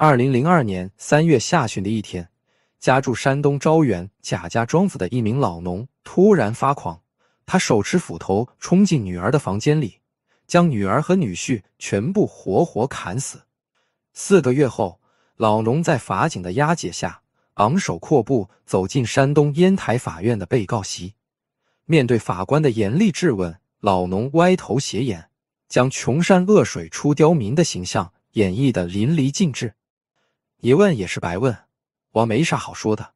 二零零二年三月下旬的一天，家住山东招远贾家庄子的一名老农突然发狂，他手持斧头冲进女儿的房间里，将女儿和女婿全部活活砍死。四个月后，老农在法警的押解下，昂首阔步走进山东烟台法院的被告席，面对法官的严厉质问，老农歪头斜眼，将“穷山恶水出刁民”的形象演绎的淋漓尽致。你问也是白问，我没啥好说的。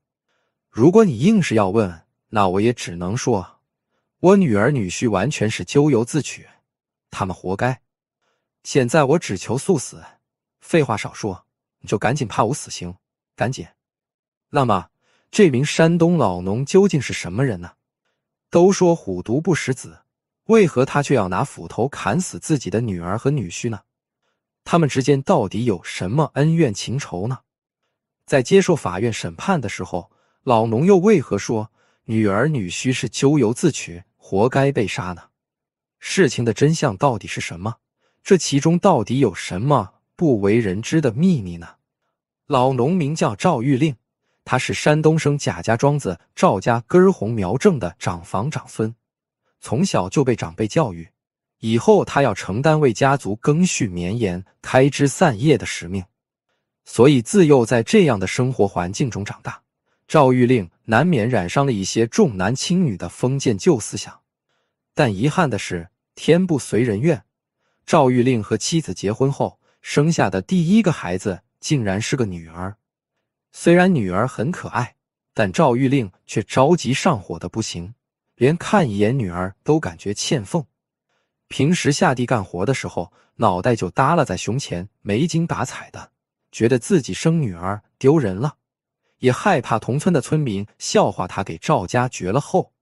如果你硬是要问，那我也只能说，我女儿女婿完全是咎由自取，他们活该。现在我只求速死，废话少说，你就赶紧判我死刑，赶紧。那么，这名山东老农究竟是什么人呢？都说虎毒不食子，为何他却要拿斧头砍死自己的女儿和女婿呢？他们之间到底有什么恩怨情仇呢？在接受法院审判的时候，老农又为何说女儿女婿是咎由自取，活该被杀呢？事情的真相到底是什么？这其中到底有什么不为人知的秘密呢？老农名叫赵玉令，他是山东省贾家庄子赵家根红苗正的长房长孙，从小就被长辈教育。以后他要承担为家族更续绵延、开枝散叶的使命，所以自幼在这样的生活环境中长大，赵玉令难免染上了一些重男轻女的封建旧思想。但遗憾的是，天不随人愿，赵玉令和妻子结婚后生下的第一个孩子竟然是个女儿。虽然女儿很可爱，但赵玉令却着急上火的不行，连看一眼女儿都感觉欠奉。平时下地干活的时候，脑袋就耷拉在胸前，没精打采的，觉得自己生女儿丢人了，也害怕同村的村民笑话他给赵家绝了后，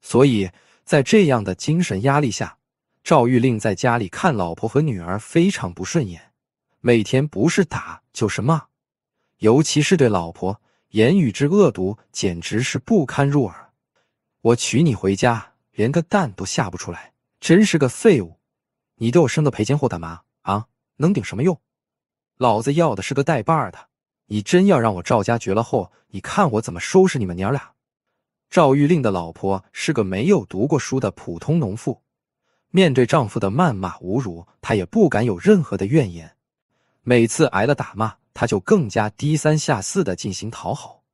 所以在这样的精神压力下，赵玉令在家里看老婆和女儿非常不顺眼，每天不是打就是骂，尤其是对老婆，言语之恶毒，简直是不堪入耳。我娶你回家，连个蛋都下不出来。真是个废物！你对我生个赔钱货干嘛啊？能顶什么用？老子要的是个带把的。你真要让我赵家绝了后，你看我怎么收拾你们娘俩！赵玉令的老婆是个没有读过书的普通农妇，面对丈夫的谩骂侮辱，她也不敢有任何的怨言。每次挨了打骂，她就更加低三下四的进行讨好。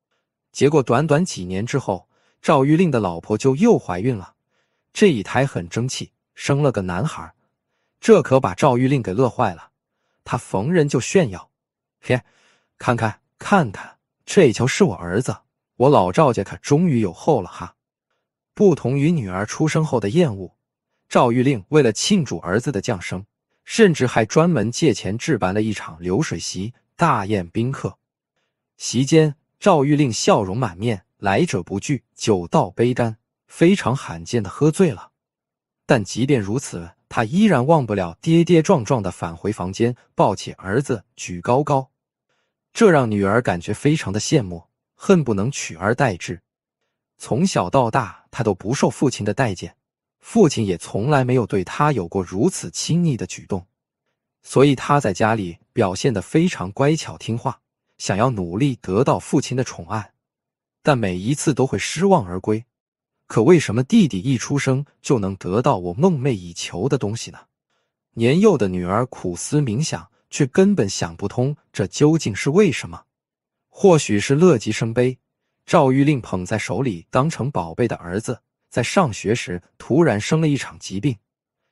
结果短短几年之后，赵玉令的老婆就又怀孕了。这一胎很争气。生了个男孩，这可把赵玉令给乐坏了。他逢人就炫耀：“嘿，看看看看，这球是我儿子！我老赵家可终于有后了哈！”不同于女儿出生后的厌恶，赵玉令为了庆祝儿子的降生，甚至还专门借钱置办了一场流水席，大宴宾客。席间，赵玉令笑容满面，来者不拒，酒到杯干，非常罕见的喝醉了。但即便如此，他依然忘不了跌跌撞撞的返回房间，抱起儿子举高高，这让女儿感觉非常的羡慕，恨不能取而代之。从小到大，他都不受父亲的待见，父亲也从来没有对他有过如此亲昵的举动，所以他在家里表现的非常乖巧听话，想要努力得到父亲的宠爱，但每一次都会失望而归。可为什么弟弟一出生就能得到我梦寐以求的东西呢？年幼的女儿苦思冥想，却根本想不通这究竟是为什么。或许是乐极生悲，赵玉令捧在手里当成宝贝的儿子，在上学时突然生了一场疾病，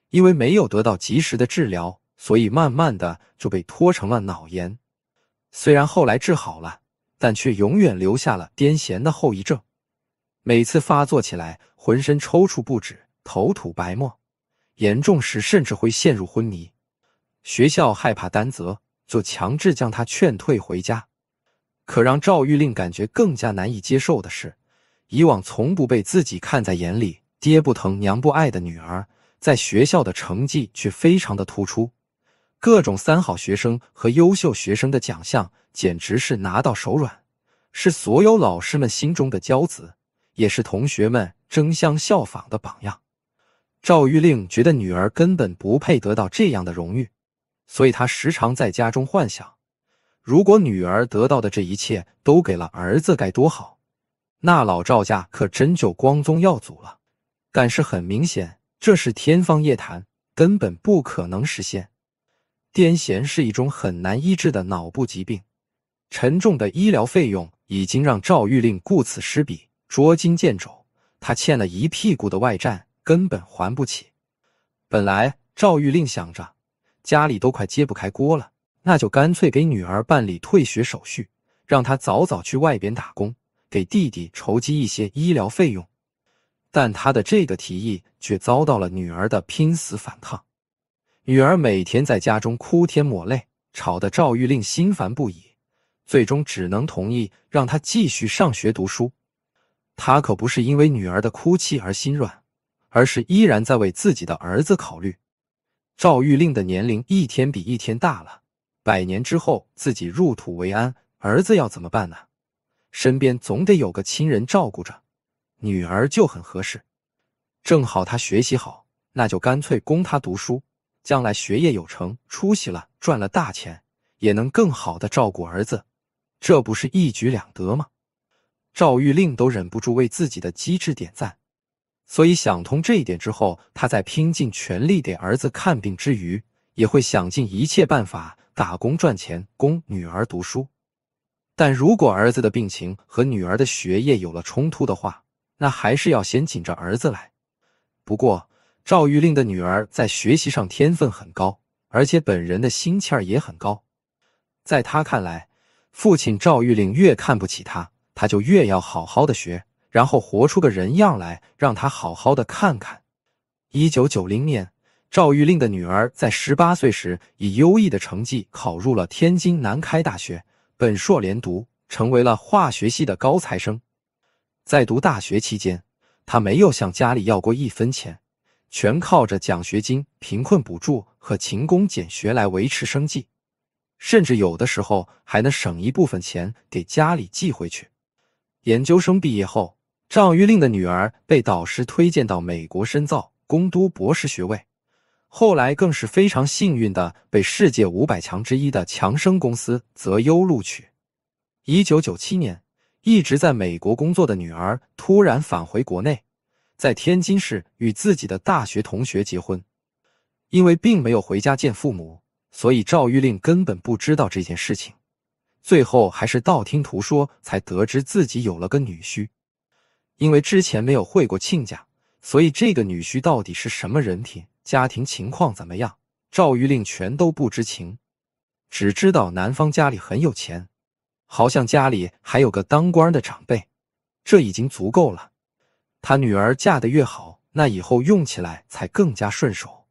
因为没有得到及时的治疗，所以慢慢的就被拖成了脑炎。虽然后来治好了，但却永远留下了癫痫的后遗症。每次发作起来，浑身抽搐不止，头吐白沫，严重时甚至会陷入昏迷。学校害怕担责，就强制将他劝退回家。可让赵玉令感觉更加难以接受的是，以往从不被自己看在眼里、爹不疼娘不爱的女儿，在学校的成绩却非常的突出，各种三好学生和优秀学生的奖项，简直是拿到手软，是所有老师们心中的骄子。也是同学们争相效仿的榜样。赵玉令觉得女儿根本不配得到这样的荣誉，所以他时常在家中幻想：如果女儿得到的这一切都给了儿子，该多好！那老赵家可真就光宗耀祖了。但是很明显，这是天方夜谭，根本不可能实现。癫痫是一种很难医治的脑部疾病，沉重的医疗费用已经让赵玉令顾此失彼。捉襟见肘，他欠了一屁股的外债，根本还不起。本来赵玉令想着家里都快揭不开锅了，那就干脆给女儿办理退学手续，让她早早去外边打工，给弟弟筹集一些医疗费用。但他的这个提议却遭到了女儿的拼死反抗。女儿每天在家中哭天抹泪，吵得赵玉令心烦不已，最终只能同意让她继续上学读书。他可不是因为女儿的哭泣而心软，而是依然在为自己的儿子考虑。赵玉令的年龄一天比一天大了，百年之后自己入土为安，儿子要怎么办呢？身边总得有个亲人照顾着，女儿就很合适。正好他学习好，那就干脆供他读书，将来学业有成、出息了、赚了大钱，也能更好的照顾儿子，这不是一举两得吗？赵玉令都忍不住为自己的机智点赞，所以想通这一点之后，他在拼尽全力给儿子看病之余，也会想尽一切办法打工赚钱供女儿读书。但如果儿子的病情和女儿的学业有了冲突的话，那还是要先紧着儿子来。不过，赵玉令的女儿在学习上天分很高，而且本人的心气儿也很高。在他看来，父亲赵玉令越看不起他。他就越要好好的学，然后活出个人样来，让他好好的看看。一九九零年，赵玉令的女儿在十八岁时，以优异的成绩考入了天津南开大学本硕连读，成为了化学系的高材生。在读大学期间，他没有向家里要过一分钱，全靠着奖学金、贫困补助和勤工俭学来维持生计，甚至有的时候还能省一部分钱给家里寄回去。研究生毕业后，赵玉令的女儿被导师推荐到美国深造，攻读博士学位。后来更是非常幸运的被世界五百强之一的强生公司择优录取。一九九七年，一直在美国工作的女儿突然返回国内，在天津市与自己的大学同学结婚。因为并没有回家见父母，所以赵玉令根本不知道这件事情。最后还是道听途说才得知自己有了个女婿，因为之前没有会过亲家，所以这个女婿到底是什么人品、家庭情况怎么样，赵玉令全都不知情，只知道男方家里很有钱，好像家里还有个当官的长辈，这已经足够了。他女儿嫁的越好，那以后用起来才更加顺手，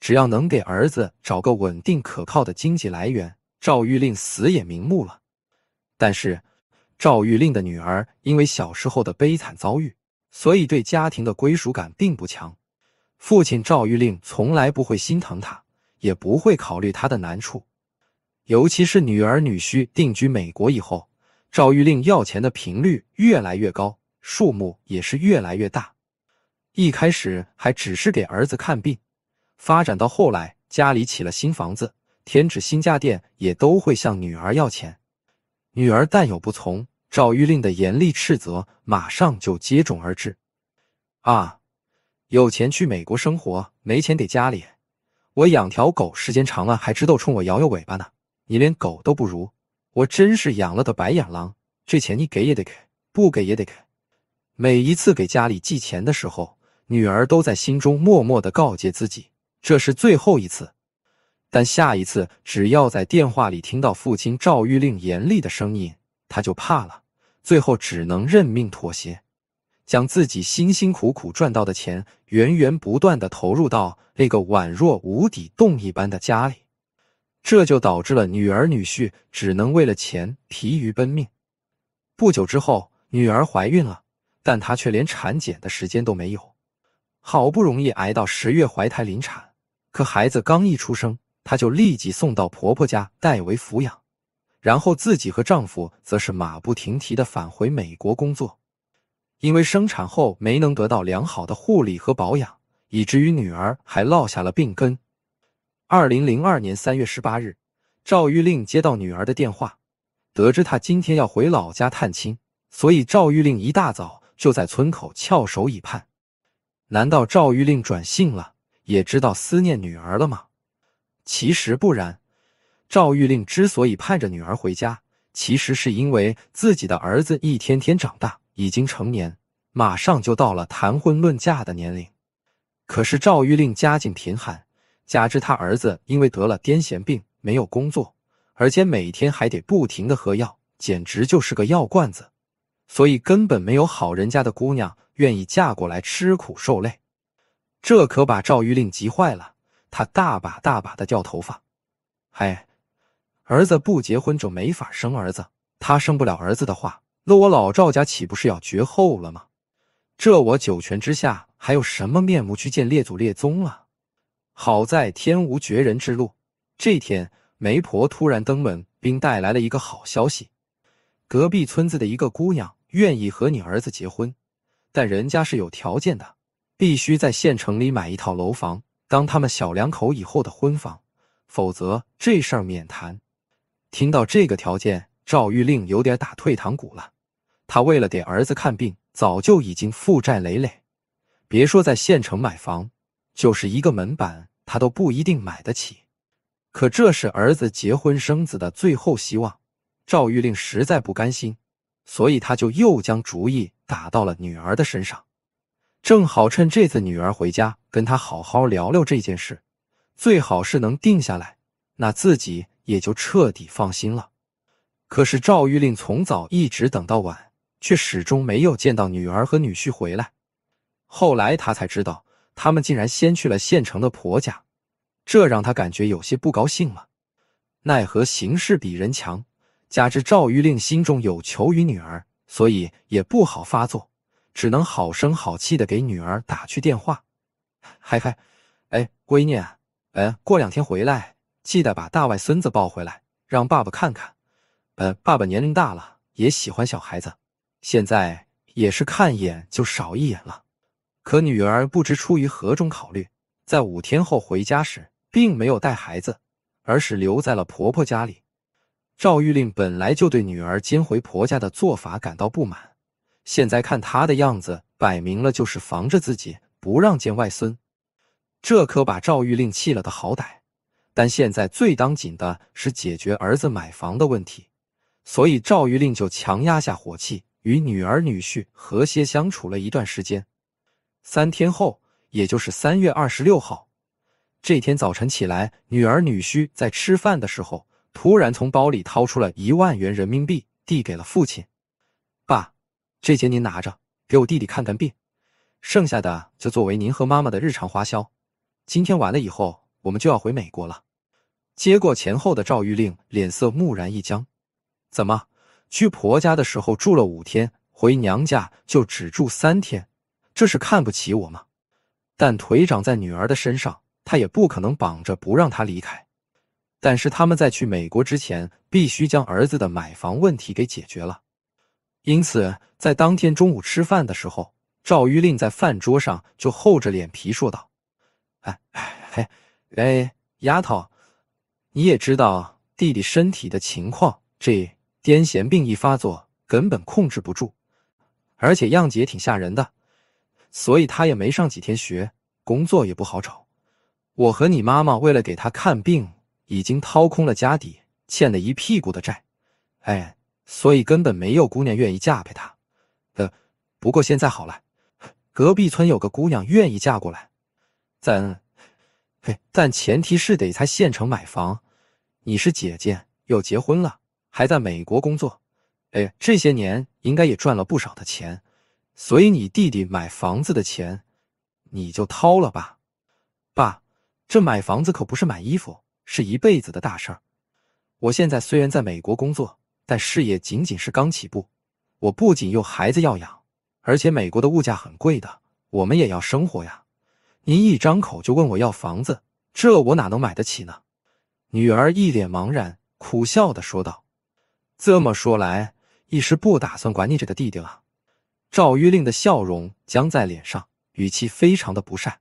只要能给儿子找个稳定可靠的经济来源。赵玉令死也瞑目了，但是赵玉令的女儿因为小时候的悲惨遭遇，所以对家庭的归属感并不强。父亲赵玉令从来不会心疼她，也不会考虑她的难处。尤其是女儿女婿定居美国以后，赵玉令要钱的频率越来越高，数目也是越来越大。一开始还只是给儿子看病，发展到后来家里起了新房子。添置新家电也都会向女儿要钱，女儿但有不从，赵玉令的严厉斥责马上就接踵而至。啊，有钱去美国生活，没钱给家里。我养条狗，时间长了还知道冲我摇摇尾巴呢。你连狗都不如，我真是养了个白眼狼。这钱你给也得给，不给也得给。每一次给家里寄钱的时候，女儿都在心中默默的告诫自己，这是最后一次。但下一次，只要在电话里听到父亲赵玉令严厉的声音，他就怕了。最后只能认命妥协，将自己辛辛苦苦赚到的钱源源不断的投入到那个宛若无底洞一般的家里。这就导致了女儿女婿只能为了钱疲于奔命。不久之后，女儿怀孕了，但她却连产检的时间都没有。好不容易挨到十月怀胎临产，可孩子刚一出生。她就立即送到婆婆家代为抚养，然后自己和丈夫则是马不停蹄的返回美国工作。因为生产后没能得到良好的护理和保养，以至于女儿还落下了病根。二零零二年三月十八日，赵玉令接到女儿的电话，得知她今天要回老家探亲，所以赵玉令一大早就在村口翘首以盼。难道赵玉令转性了，也知道思念女儿了吗？其实不然，赵玉令之所以盼着女儿回家，其实是因为自己的儿子一天天长大，已经成年，马上就到了谈婚论嫁的年龄。可是赵玉令家境贫寒，加之他儿子因为得了癫痫病，没有工作，而且每天还得不停的喝药，简直就是个药罐子，所以根本没有好人家的姑娘愿意嫁过来吃苦受累。这可把赵玉令急坏了。他大把大把的掉头发，嗨，儿子不结婚就没法生儿子。他生不了儿子的话，那我老赵家岂不是要绝后了吗？这我九泉之下还有什么面目去见列祖列宗啊？好在天无绝人之路，这天媒婆突然登门，并带来了一个好消息：隔壁村子的一个姑娘愿意和你儿子结婚，但人家是有条件的，必须在县城里买一套楼房。当他们小两口以后的婚房，否则这事儿免谈。听到这个条件，赵玉令有点打退堂鼓了。他为了给儿子看病，早就已经负债累累，别说在县城买房，就是一个门板他都不一定买得起。可这是儿子结婚生子的最后希望，赵玉令实在不甘心，所以他就又将主意打到了女儿的身上。正好趁这次女儿回家，跟她好好聊聊这件事，最好是能定下来，那自己也就彻底放心了。可是赵玉令从早一直等到晚，却始终没有见到女儿和女婿回来。后来他才知道，他们竟然先去了县城的婆家，这让他感觉有些不高兴了。奈何形势比人强，加之赵玉令心中有求于女儿，所以也不好发作。只能好声好气的给女儿打去电话，嗨嗨，哎，闺女，哎，过两天回来记得把大外孙子抱回来，让爸爸看看。呃，爸爸年龄大了，也喜欢小孩子，现在也是看一眼就少一眼了。可女儿不知出于何种考虑，在五天后回家时，并没有带孩子，而是留在了婆婆家里。赵玉令本来就对女儿接回婆家的做法感到不满。现在看他的样子，摆明了就是防着自己不让见外孙，这可把赵玉令气了的好歹。但现在最当紧的是解决儿子买房的问题，所以赵玉令就强压下火气，与女儿女婿和谐相处了一段时间。三天后，也就是三月二十六号，这天早晨起来，女儿女婿在吃饭的时候，突然从包里掏出了一万元人民币，递给了父亲。这钱您拿着，给我弟弟看看病，剩下的就作为您和妈妈的日常花销。今天完了以后，我们就要回美国了。接过钱后的赵玉令脸色木然一僵，怎么去婆家的时候住了五天，回娘家就只住三天？这是看不起我吗？但腿长在女儿的身上，他也不可能绑着不让她离开。但是他们在去美国之前，必须将儿子的买房问题给解决了。因此，在当天中午吃饭的时候，赵玉令在饭桌上就厚着脸皮说道：“哎哎嘿，哎丫头，你也知道弟弟身体的情况，这癫痫病一发作根本控制不住，而且样子也挺吓人的，所以他也没上几天学，工作也不好找。我和你妈妈为了给他看病，已经掏空了家底，欠了一屁股的债，哎。”所以根本没有姑娘愿意嫁给他，呃，不过现在好了，隔壁村有个姑娘愿意嫁过来，咱，嘿，但前提是得在县城买房。你是姐姐，又结婚了，还在美国工作，哎，这些年应该也赚了不少的钱，所以你弟弟买房子的钱，你就掏了吧。爸，这买房子可不是买衣服，是一辈子的大事儿。我现在虽然在美国工作。但事业仅仅是刚起步，我不仅有孩子要养，而且美国的物价很贵的，我们也要生活呀。您一张口就问我要房子，这我哪能买得起呢？女儿一脸茫然，苦笑的说道：“这么说来，一时不打算管你这个弟弟了？”赵玉令的笑容僵在脸上，语气非常的不善：“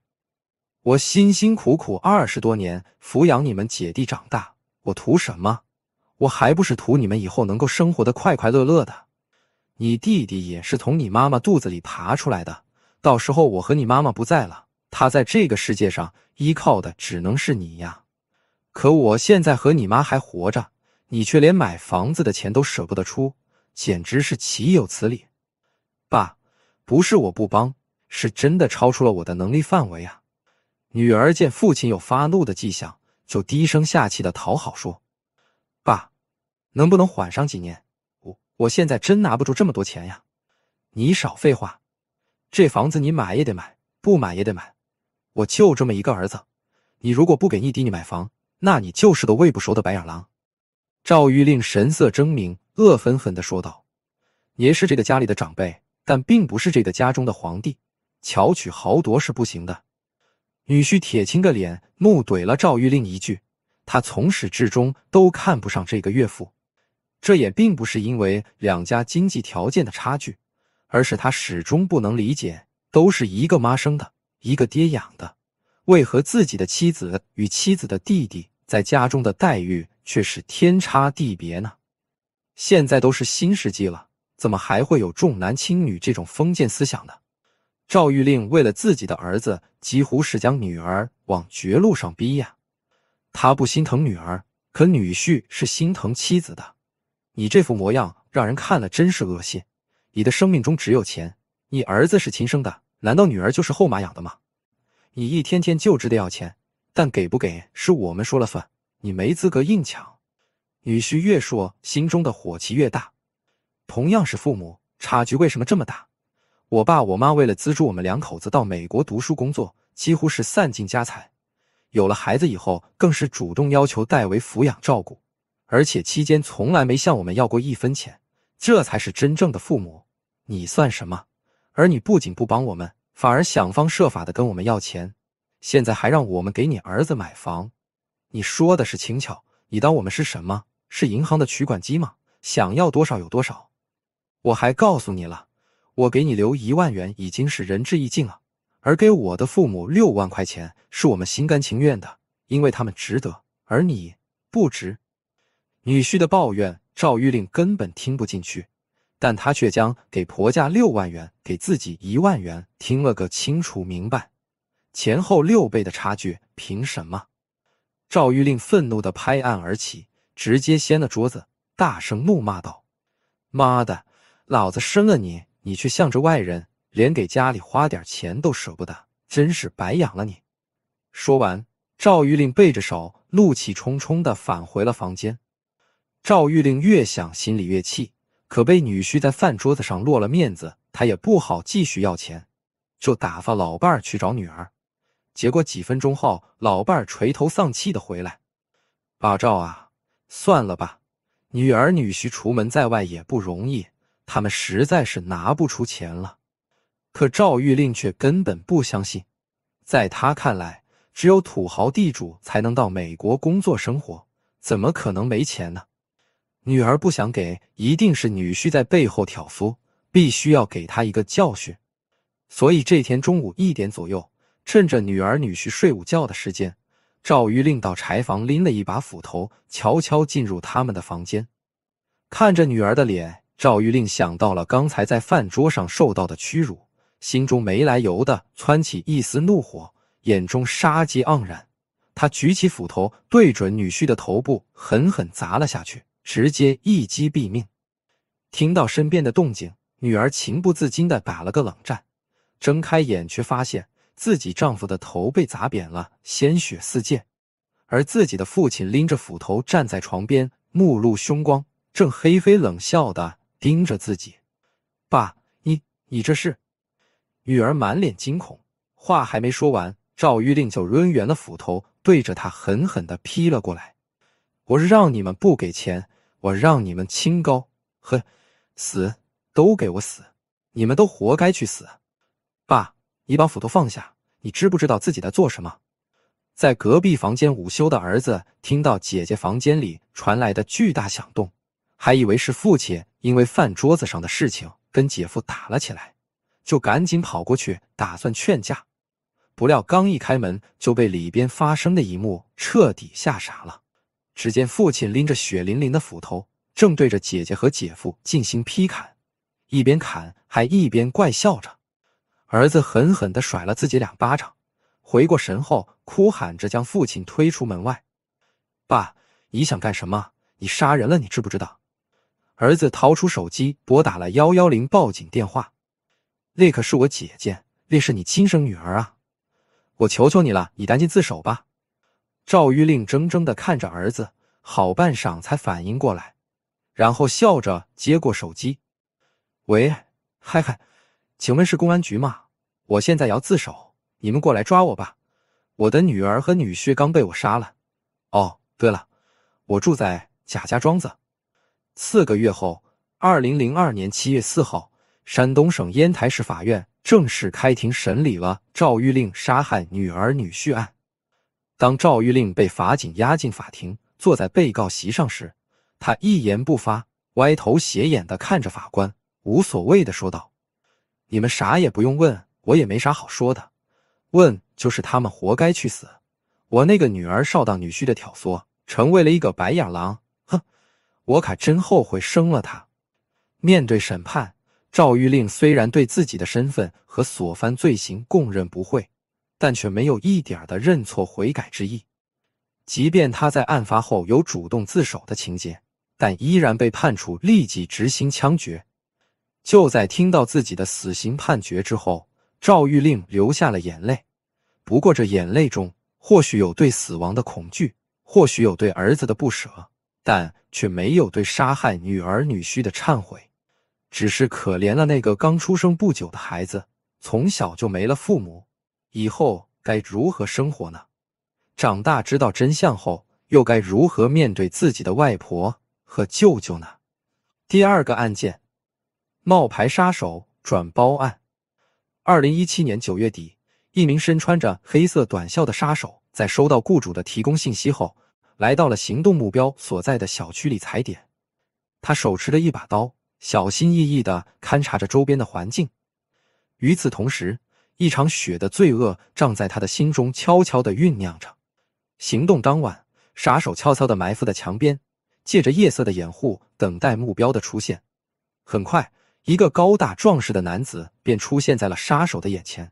我辛辛苦苦二十多年抚养你们姐弟长大，我图什么？”我还不是图你们以后能够生活的快快乐乐的。你弟弟也是从你妈妈肚子里爬出来的，到时候我和你妈妈不在了，他在这个世界上依靠的只能是你呀。可我现在和你妈还活着，你却连买房子的钱都舍不得出，简直是岂有此理！爸，不是我不帮，是真的超出了我的能力范围啊。女儿见父亲有发怒的迹象，就低声下气的讨好说。能不能缓上几年？我我现在真拿不住这么多钱呀！你少废话，这房子你买也得买，不买也得买。我就这么一个儿子，你如果不给弟弟你买房，那你就是个喂不熟的白眼狼。赵玉令神色狰狞，恶狠狠地说道：“爷是这个家里的长辈，但并不是这个家中的皇帝，巧取豪夺是不行的。”女婿铁青个脸，怒怼了赵玉令一句：“他从始至终都看不上这个岳父。”这也并不是因为两家经济条件的差距，而是他始终不能理解，都是一个妈生的，一个爹养的，为何自己的妻子与妻子的弟弟在家中的待遇却是天差地别呢？现在都是新世纪了，怎么还会有重男轻女这种封建思想呢？赵玉令为了自己的儿子，几乎是将女儿往绝路上逼呀。他不心疼女儿，可女婿是心疼妻子的。你这副模样让人看了真是恶心。你的生命中只有钱，你儿子是亲生的，难道女儿就是后妈养的吗？你一天天就知道要钱，但给不给是我们说了算，你没资格硬抢。女婿越说，心中的火气越大。同样是父母，差距为什么这么大？我爸我妈为了资助我们两口子到美国读书工作，几乎是散尽家财。有了孩子以后，更是主动要求代为抚养照顾。而且期间从来没向我们要过一分钱，这才是真正的父母。你算什么？而你不仅不帮我们，反而想方设法的跟我们要钱，现在还让我们给你儿子买房。你说的是轻巧，你当我们是什么？是银行的取款机吗？想要多少有多少。我还告诉你了，我给你留一万元已经是仁至义尽了。而给我的父母六万块钱是我们心甘情愿的，因为他们值得，而你不值。女婿的抱怨，赵玉令根本听不进去，但他却将给婆家六万元，给自己一万元，听了个清楚明白。前后六倍的差距，凭什么？赵玉令愤怒的拍案而起，直接掀了桌子，大声怒骂道：“妈的，老子生了你，你却向着外人，连给家里花点钱都舍不得，真是白养了你！”说完，赵玉令背着手，怒气冲冲的返回了房间。赵玉令越想心里越气，可被女婿在饭桌子上落了面子，他也不好继续要钱，就打发老伴儿去找女儿。结果几分钟后，老伴儿垂头丧气的回来：“爸赵啊，算了吧，女儿女婿出门在外也不容易，他们实在是拿不出钱了。”可赵玉令却根本不相信，在他看来，只有土豪地主才能到美国工作生活，怎么可能没钱呢？女儿不想给，一定是女婿在背后挑唆，必须要给他一个教训。所以这天中午一点左右，趁着女儿女婿睡午觉的时间，赵玉令到柴房拎了一把斧头，悄悄进入他们的房间。看着女儿的脸，赵玉令想到了刚才在饭桌上受到的屈辱，心中没来由的窜起一丝怒火，眼中杀机盎然。他举起斧头，对准女婿的头部，狠狠砸了下去。直接一击毙命。听到身边的动静，女儿情不自禁地打了个冷战，睁开眼却发现自己丈夫的头被砸扁了，鲜血四溅。而自己的父亲拎着斧头站在床边，目露凶光，正嘿嘿冷笑地盯着自己。爸，你你这是？女儿满脸惊恐，话还没说完，赵玉令就抡圆了斧头，对着他狠狠地劈了过来。我让你们不给钱！我让你们清高，哼！死都给我死！你们都活该去死！爸，你把斧头放下！你知不知道自己在做什么？在隔壁房间午休的儿子听到姐姐房间里传来的巨大响动，还以为是父亲因为饭桌子上的事情跟姐夫打了起来，就赶紧跑过去打算劝架。不料刚一开门，就被里边发生的一幕彻底吓傻了。只见父亲拎着血淋淋的斧头，正对着姐姐和姐夫进行劈砍，一边砍还一边怪笑着。儿子狠狠地甩了自己两巴掌，回过神后哭喊着将父亲推出门外：“爸，你想干什么？你杀人了，你知不知道？”儿子掏出手机拨打了幺幺零报警电话。那可是我姐姐，那是你亲生女儿啊！我求求你了，你赶紧自首吧。赵玉令怔怔的看着儿子，好半晌才反应过来，然后笑着接过手机：“喂，嗨嗨，请问是公安局吗？我现在要自首，你们过来抓我吧。我的女儿和女婿刚被我杀了。哦，对了，我住在贾家庄子。四个月后，二零零二年七月四号，山东省烟台市法院正式开庭审理了赵玉令杀害女儿女婿案。”当赵玉令被法警押进法庭，坐在被告席上时，他一言不发，歪头斜眼地看着法官，无所谓的说道：“你们啥也不用问，我也没啥好说的。问就是他们活该去死。我那个女儿少当女婿的挑唆，成为了一个白眼狼。哼，我可真后悔生了他。”面对审判，赵玉令虽然对自己的身份和所犯罪行供认不讳。但却没有一点的认错悔改之意，即便他在案发后有主动自首的情节，但依然被判处立即执行枪决。就在听到自己的死刑判决之后，赵玉令流下了眼泪。不过这眼泪中，或许有对死亡的恐惧，或许有对儿子的不舍，但却没有对杀害女儿女婿的忏悔，只是可怜了那个刚出生不久的孩子，从小就没了父母。以后该如何生活呢？长大知道真相后，又该如何面对自己的外婆和舅舅呢？第二个案件，冒牌杀手转包案。二零一七年九月底，一名身穿着黑色短袖的杀手，在收到雇主的提供信息后，来到了行动目标所在的小区里踩点。他手持着一把刀，小心翼翼地勘察着周边的环境。与此同时，一场血的罪恶，正在他的心中，悄悄的酝酿着。行动当晚，杀手悄悄的埋伏在墙边，借着夜色的掩护，等待目标的出现。很快，一个高大壮实的男子便出现在了杀手的眼前。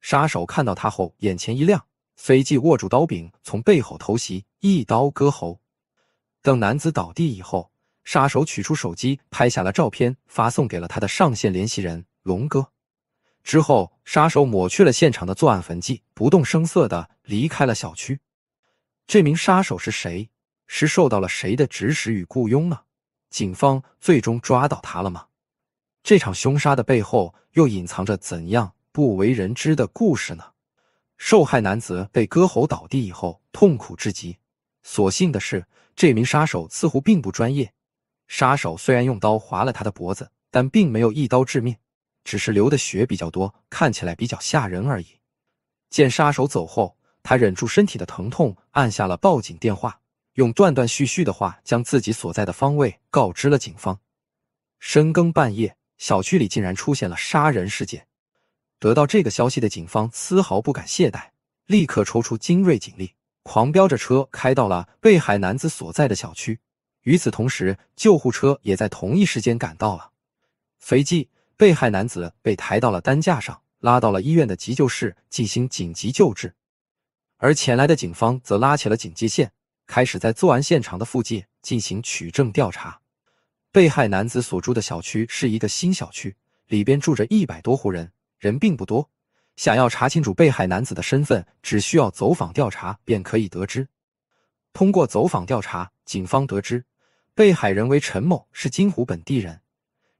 杀手看到他后，眼前一亮，随即握住刀柄，从背后偷袭，一刀割喉。等男子倒地以后，杀手取出手机，拍下了照片，发送给了他的上线联系人龙哥。之后，杀手抹去了现场的作案痕迹，不动声色的离开了小区。这名杀手是谁？是受到了谁的指使与雇佣呢？警方最终抓到他了吗？这场凶杀的背后又隐藏着怎样不为人知的故事呢？受害男子被割喉倒地以后，痛苦至极。所幸的是，这名杀手似乎并不专业。杀手虽然用刀划了他的脖子，但并没有一刀致命。只是流的血比较多，看起来比较吓人而已。见杀手走后，他忍住身体的疼痛，按下了报警电话，用断断续续的话将自己所在的方位告知了警方。深更半夜，小区里竟然出现了杀人事件。得到这个消息的警方丝毫不敢懈怠，立刻抽出精锐警力，狂飙着车开到了被害男子所在的小区。与此同时，救护车也在同一时间赶到了。随即，被害男子被抬到了担架上，拉到了医院的急救室进行紧急救治。而前来的警方则拉起了警戒线，开始在作案现场的附近进行取证调查。被害男子所住的小区是一个新小区，里边住着一百多户人，人并不多。想要查清楚被害男子的身份，只需要走访调查便可以得知。通过走访调查，警方得知被害人为陈某，是金湖本地人。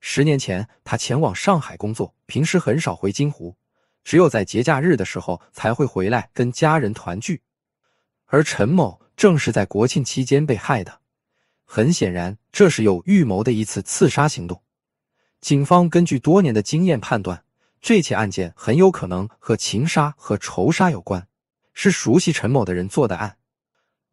十年前，他前往上海工作，平时很少回金湖，只有在节假日的时候才会回来跟家人团聚。而陈某正是在国庆期间被害的。很显然，这是有预谋的一次刺杀行动。警方根据多年的经验判断，这起案件很有可能和情杀和仇杀有关，是熟悉陈某的人做的案。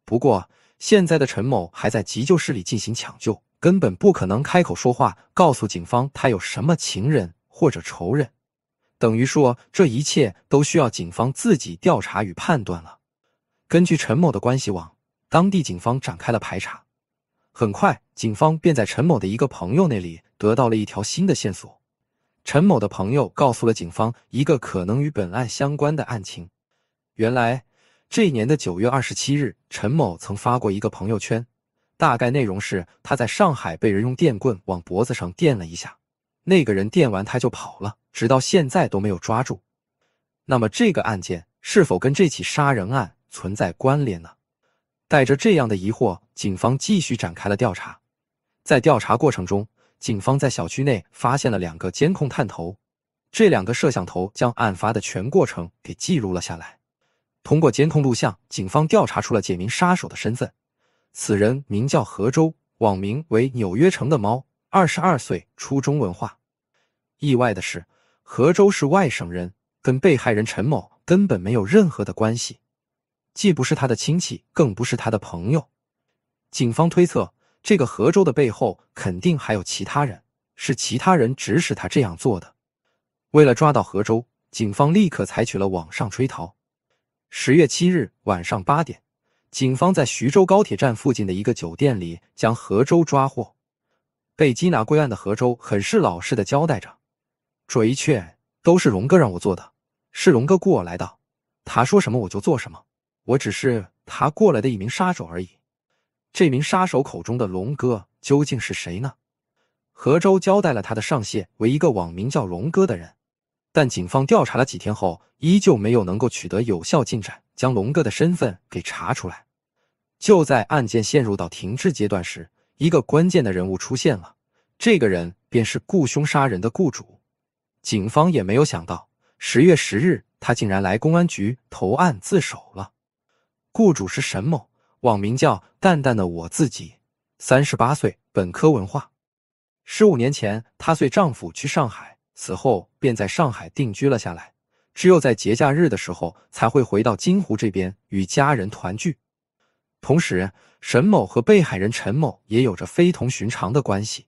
不过，现在的陈某还在急救室里进行抢救。根本不可能开口说话，告诉警方他有什么情人或者仇人，等于说这一切都需要警方自己调查与判断了。根据陈某的关系网，当地警方展开了排查。很快，警方便在陈某的一个朋友那里得到了一条新的线索。陈某的朋友告诉了警方一个可能与本案相关的案情。原来，这一年的九月二十七日，陈某曾发过一个朋友圈。大概内容是，他在上海被人用电棍往脖子上电了一下，那个人电完他就跑了，直到现在都没有抓住。那么这个案件是否跟这起杀人案存在关联呢？带着这样的疑惑，警方继续展开了调查。在调查过程中，警方在小区内发现了两个监控探头，这两个摄像头将案发的全过程给记录了下来。通过监控录像，警方调查出了几名杀手的身份。此人名叫何州，网名为“纽约城的猫”，二十二岁，初中文化。意外的是，何州是外省人，跟被害人陈某根本没有任何的关系，既不是他的亲戚，更不是他的朋友。警方推测，这个何州的背后肯定还有其他人，是其他人指使他这样做的。为了抓到何州，警方立刻采取了网上追逃。十月七日晚上八点。警方在徐州高铁站附近的一个酒店里将何周抓获。被缉拿归案的何周很是老实的交代着：“这一切都是龙哥让我做的，是龙哥雇我来的。他说什么我就做什么，我只是他过来的一名杀手而已。”这名杀手口中的龙哥究竟是谁呢？何周交代了他的上线为一个网名叫龙哥的人。但警方调查了几天后，依旧没有能够取得有效进展，将龙哥的身份给查出来。就在案件陷入到停滞阶段时，一个关键的人物出现了。这个人便是雇凶杀人的雇主。警方也没有想到，十月十日，他竟然来公安局投案自首了。雇主是沈某，网名叫“淡淡的我自己”，三十八岁，本科文化。十五年前，她随丈夫去上海，死后。便在上海定居了下来，只有在节假日的时候才会回到金湖这边与家人团聚。同时，沈某和被害人陈某也有着非同寻常的关系。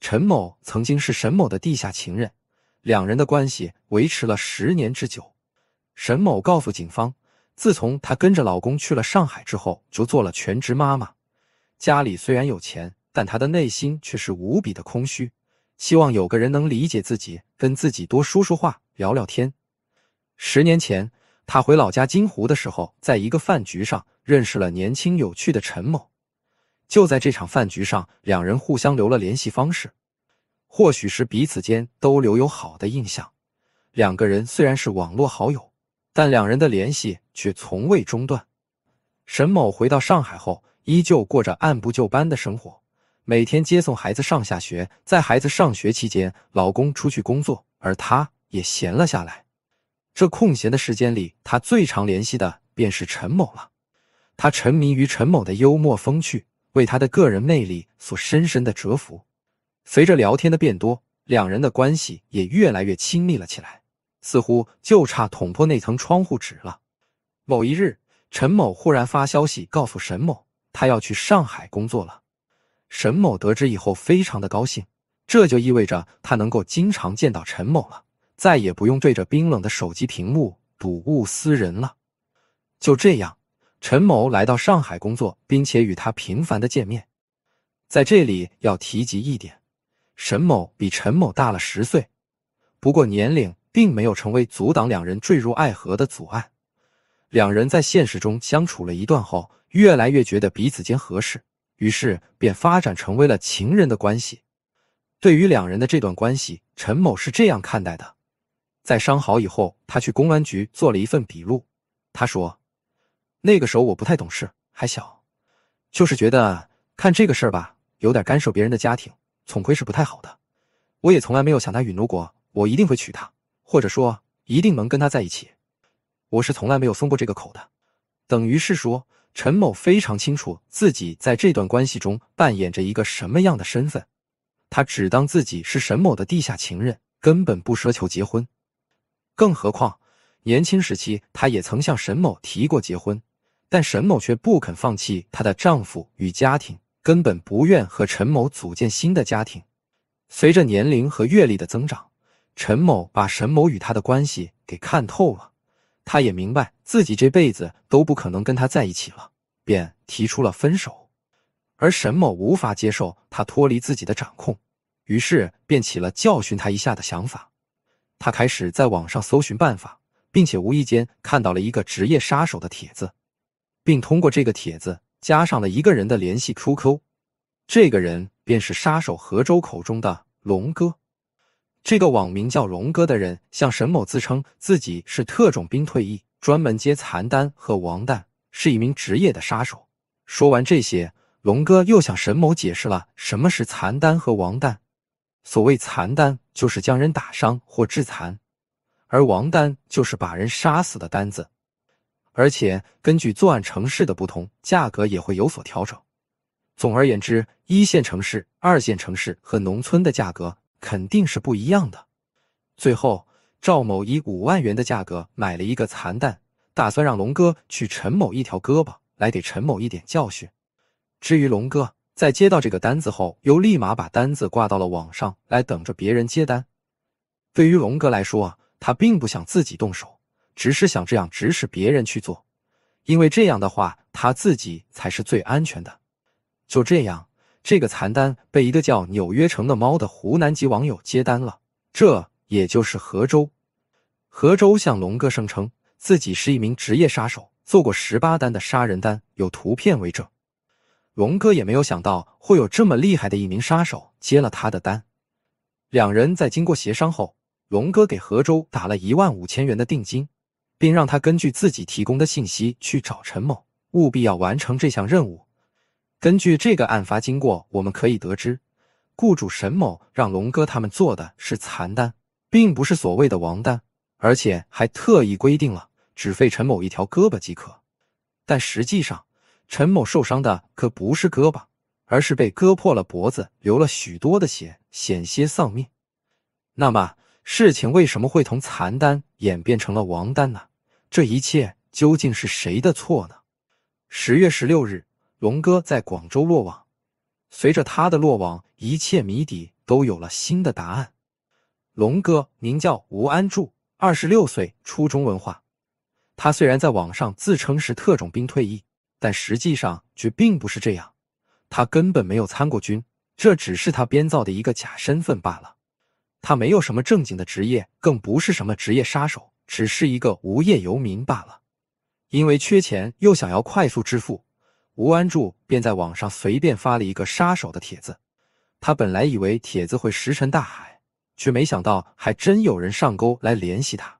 陈某曾经是沈某的地下情人，两人的关系维持了十年之久。沈某告诉警方，自从她跟着老公去了上海之后，就做了全职妈妈。家里虽然有钱，但她的内心却是无比的空虚。希望有个人能理解自己，跟自己多说说话，聊聊天。十年前，他回老家金湖的时候，在一个饭局上认识了年轻有趣的陈某。就在这场饭局上，两人互相留了联系方式。或许是彼此间都留有好的印象，两个人虽然是网络好友，但两人的联系却从未中断。沈某回到上海后，依旧过着按部就班的生活。每天接送孩子上下学，在孩子上学期间，老公出去工作，而她也闲了下来。这空闲的时间里，她最常联系的便是陈某了。她沉迷于陈某的幽默风趣，为他的个人魅力所深深的折服。随着聊天的变多，两人的关系也越来越亲密了起来，似乎就差捅破那层窗户纸了。某一日，陈某忽然发消息告诉沈某，他要去上海工作了。沈某得知以后，非常的高兴，这就意味着他能够经常见到陈某了，再也不用对着冰冷的手机屏幕睹物思人了。就这样，陈某来到上海工作，并且与他频繁的见面。在这里要提及一点，沈某比陈某大了十岁，不过年龄并没有成为阻挡两人坠入爱河的阻碍。两人在现实中相处了一段后，越来越觉得彼此间合适。于是便发展成为了情人的关系。对于两人的这段关系，陈某是这样看待的：在伤好以后，他去公安局做了一份笔录。他说：“那个时候我不太懂事，还小，就是觉得看这个事儿吧，有点干涉别人的家庭，总归是不太好的。我也从来没有想他允诺过我一定会娶她，或者说一定能跟他在一起。我是从来没有松过这个口的，等于是说。”陈某非常清楚自己在这段关系中扮演着一个什么样的身份，他只当自己是沈某的地下情人，根本不奢求结婚。更何况，年轻时期他也曾向沈某提过结婚，但沈某却不肯放弃她的丈夫与家庭，根本不愿和陈某组建新的家庭。随着年龄和阅历的增长，陈某把沈某与他的关系给看透了。他也明白自己这辈子都不可能跟他在一起了，便提出了分手。而沈某无法接受他脱离自己的掌控，于是便起了教训他一下的想法。他开始在网上搜寻办法，并且无意间看到了一个职业杀手的帖子，并通过这个帖子加上了一个人的联系 QQ。这个人便是杀手何周口中的龙哥。这个网名叫龙哥的人向沈某自称自己是特种兵退役，专门接残单和王单，是一名职业的杀手。说完这些，龙哥又向沈某解释了什么是残单和王单。所谓残单，就是将人打伤或致残；而王丹就是把人杀死的单子。而且根据作案城市的不同，价格也会有所调整。总而言之，一线城市、二线城市和农村的价格。肯定是不一样的。最后，赵某以五万元的价格买了一个残蛋，打算让龙哥去陈某一条胳膊，来给陈某一点教训。至于龙哥，在接到这个单子后，又立马把单子挂到了网上，来等着别人接单。对于龙哥来说，他并不想自己动手，只是想这样指使别人去做，因为这样的话，他自己才是最安全的。就这样。这个残单被一个叫“纽约城”的猫的湖南籍网友接单了，这也就是何周。何周向龙哥声称自己是一名职业杀手，做过十八单的杀人单，有图片为证。龙哥也没有想到会有这么厉害的一名杀手接了他的单，两人在经过协商后，龙哥给何周打了一万五千元的定金，并让他根据自己提供的信息去找陈某，务必要完成这项任务。根据这个案发经过，我们可以得知，雇主沈某让龙哥他们做的是残单，并不是所谓的王单，而且还特意规定了只废陈某一条胳膊即可。但实际上，陈某受伤的可不是胳膊，而是被割破了脖子，流了许多的血，险些丧命。那么，事情为什么会从残单演变成了王单呢？这一切究竟是谁的错呢？十月十六日。龙哥在广州落网，随着他的落网，一切谜底都有了新的答案。龙哥名叫吴安柱，二十六岁，初中文化。他虽然在网上自称是特种兵退役，但实际上却并不是这样。他根本没有参过军，这只是他编造的一个假身份罢了。他没有什么正经的职业，更不是什么职业杀手，只是一个无业游民罢了。因为缺钱，又想要快速致富。吴安柱便在网上随便发了一个杀手的帖子，他本来以为帖子会石沉大海，却没想到还真有人上钩来联系他。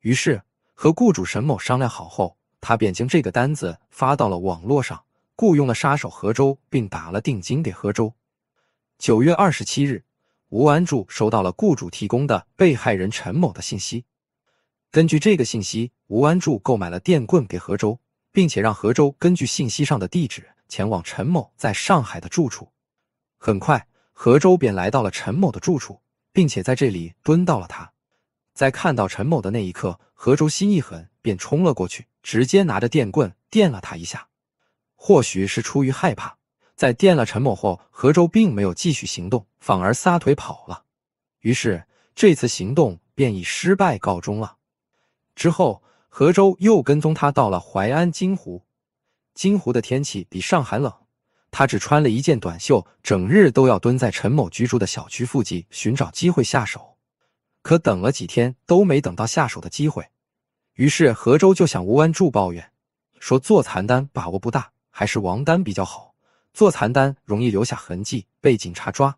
于是和雇主沈某商量好后，他便将这个单子发到了网络上，雇佣了杀手何周，并打了定金给何周。九月二十七日，吴安柱收到了雇主提供的被害人陈某的信息，根据这个信息，吴安柱购买了电棍给何周。并且让何周根据信息上的地址前往陈某在上海的住处。很快，何周便来到了陈某的住处，并且在这里蹲到了他。在看到陈某的那一刻，何周心一狠，便冲了过去，直接拿着电棍电了他一下。或许是出于害怕，在电了陈某后，何周并没有继续行动，反而撒腿跑了。于是，这次行动便以失败告终了。之后，何周又跟踪他到了淮安金湖，金湖的天气比上海冷，他只穿了一件短袖，整日都要蹲在陈某居住的小区附近寻找机会下手，可等了几天都没等到下手的机会，于是何周就向吴安柱抱怨，说做残单把握不大，还是王丹比较好，做残单容易留下痕迹被警察抓。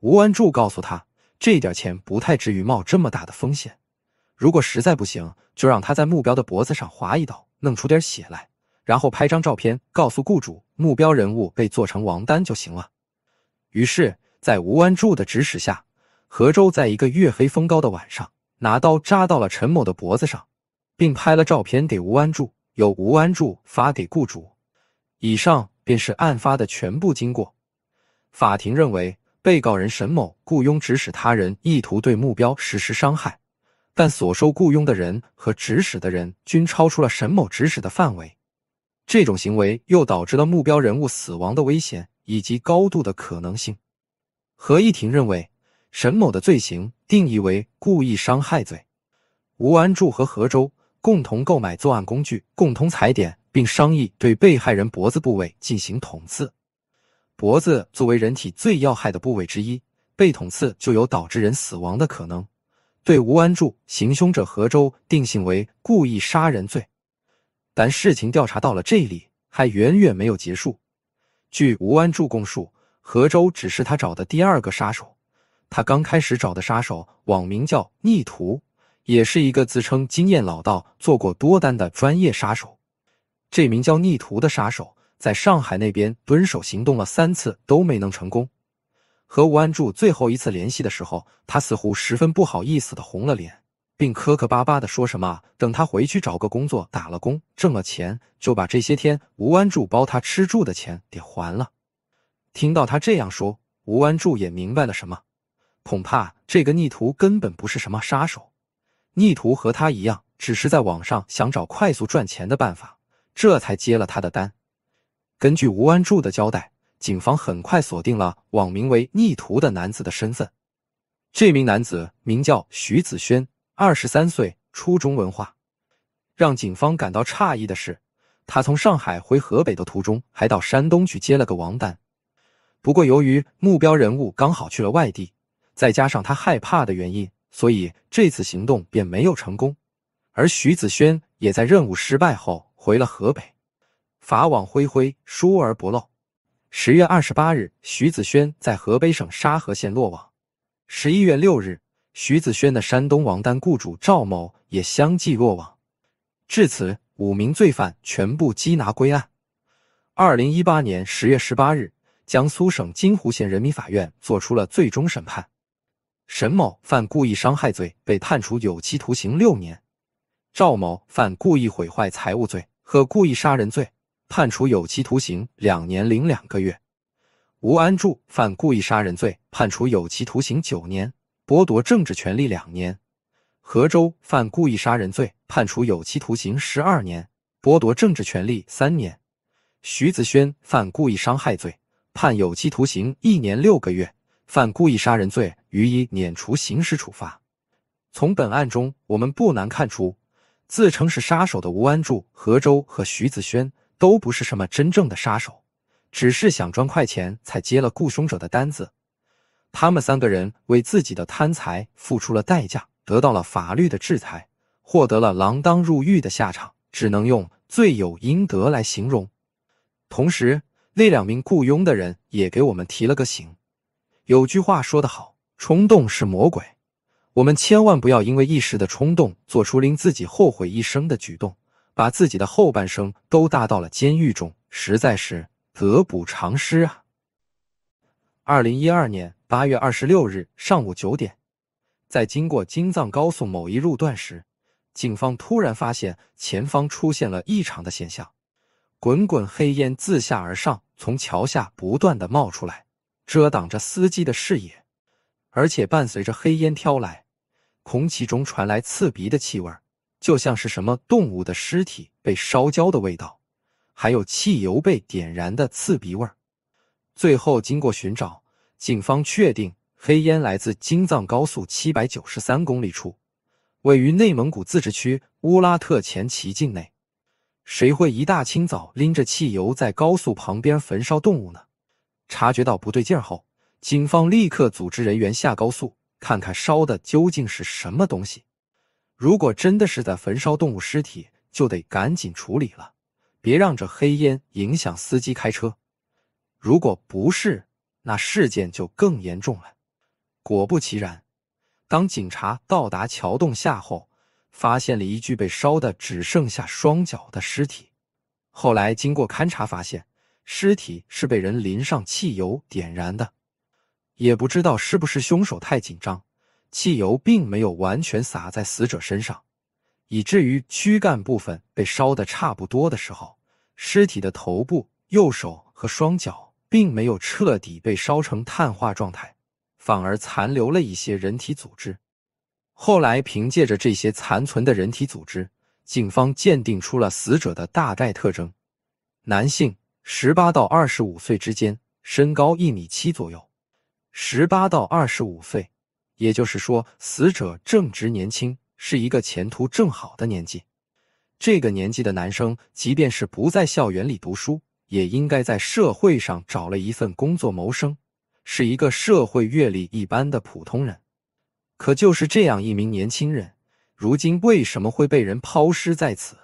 吴安柱告诉他，这点钱不太至于冒这么大的风险。如果实在不行，就让他在目标的脖子上划一刀，弄出点血来，然后拍张照片，告诉雇主目标人物被做成王丹就行了。于是，在吴安柱的指使下，何周在一个月黑风高的晚上，拿刀扎到了陈某的脖子上，并拍了照片给吴安柱，由吴安柱发给雇主。以上便是案发的全部经过。法庭认为，被告人沈某雇佣指使他人，意图对目标实施伤害。但所受雇佣的人和指使的人均超出了沈某指使的范围，这种行为又导致了目标人物死亡的危险以及高度的可能性。合议庭认为，沈某的罪行定义为故意伤害罪。吴安柱和何周共同购买作案工具，共同踩点，并商议对被害人脖子部位进行捅刺。脖子作为人体最要害的部位之一，被捅刺就有导致人死亡的可能。对吴安柱行凶者何周定性为故意杀人罪，但事情调查到了这里还远远没有结束。据吴安柱供述，何周只是他找的第二个杀手，他刚开始找的杀手网名叫逆徒，也是一个自称经验老道、做过多单的专业杀手。这名叫逆徒的杀手在上海那边蹲守行动了三次都没能成功。和吴安柱最后一次联系的时候，他似乎十分不好意思的红了脸，并磕磕巴巴的说什么：“等他回去找个工作，打了工，挣了钱，就把这些天吴安柱包他吃住的钱给还了。”听到他这样说，吴安柱也明白了什么，恐怕这个逆徒根本不是什么杀手，逆徒和他一样，只是在网上想找快速赚钱的办法，这才接了他的单。根据吴安柱的交代。警方很快锁定了网名为“逆徒”的男子的身份。这名男子名叫徐子轩，二十三岁，初中文化。让警方感到诧异的是，他从上海回河北的途中，还到山东去接了个王丹。不过，由于目标人物刚好去了外地，再加上他害怕的原因，所以这次行动便没有成功。而徐子轩也在任务失败后回了河北。法网恢恢，疏而不漏。十月二十八日，徐子轩在河北省沙河县落网。十一月六日，徐子轩的山东王丹雇主赵某也相继落网。至此，五名罪犯全部缉拿归案。二零一八年十月十八日，江苏省金湖县人民法院作出了最终审判：沈某犯故意伤害罪，被判处有期徒刑六年；赵某犯故意毁坏财物罪和故意杀人罪。判处有期徒刑两年零两个月。吴安柱犯故意杀人罪，判处有期徒刑九年，剥夺政治权利两年。何周犯故意杀人罪，判处有期徒刑十二年，剥夺政治权利三年。徐子轩犯故意伤害罪，判有期徒刑一年六个月，犯故意杀人罪，予以免除刑事处罚。从本案中，我们不难看出，自称是杀手的吴安柱、何周和徐子轩。都不是什么真正的杀手，只是想赚快钱才接了雇凶者的单子。他们三个人为自己的贪财付出了代价，得到了法律的制裁，获得了锒铛入狱的下场，只能用“罪有应得”来形容。同时，那两名雇佣的人也给我们提了个醒：有句话说得好，“冲动是魔鬼”，我们千万不要因为一时的冲动做出令自己后悔一生的举动。把自己的后半生都搭到了监狱中，实在是得不偿失啊！二零一二年八月二十六日上午九点，在经过京藏高速某一路段时，警方突然发现前方出现了异常的现象，滚滚黑烟自下而上从桥下不断的冒出来，遮挡着司机的视野，而且伴随着黑烟飘来，空气中传来刺鼻的气味就像是什么动物的尸体被烧焦的味道，还有汽油被点燃的刺鼻味儿。最后经过寻找，警方确定黑烟来自京藏高速七百九十三公里处，位于内蒙古自治区乌拉特前旗境内。谁会一大清早拎着汽油在高速旁边焚烧动物呢？察觉到不对劲儿后，警方立刻组织人员下高速，看看烧的究竟是什么东西。如果真的是在焚烧动物尸体，就得赶紧处理了，别让这黑烟影响司机开车。如果不是，那事件就更严重了。果不其然，当警察到达桥洞下后，发现了一具被烧的只剩下双脚的尸体。后来经过勘查，发现尸体是被人淋上汽油点燃的，也不知道是不是凶手太紧张。汽油并没有完全洒在死者身上，以至于躯干部分被烧得差不多的时候，尸体的头部、右手和双脚并没有彻底被烧成碳化状态，反而残留了一些人体组织。后来凭借着这些残存的人体组织，警方鉴定出了死者的大概特征：男性，十八到二十五岁之间，身高一米七左右，十八到二十五岁。也就是说，死者正值年轻，是一个前途正好的年纪。这个年纪的男生，即便是不在校园里读书，也应该在社会上找了一份工作谋生，是一个社会阅历一般的普通人。可就是这样一名年轻人，如今为什么会被人抛尸在此，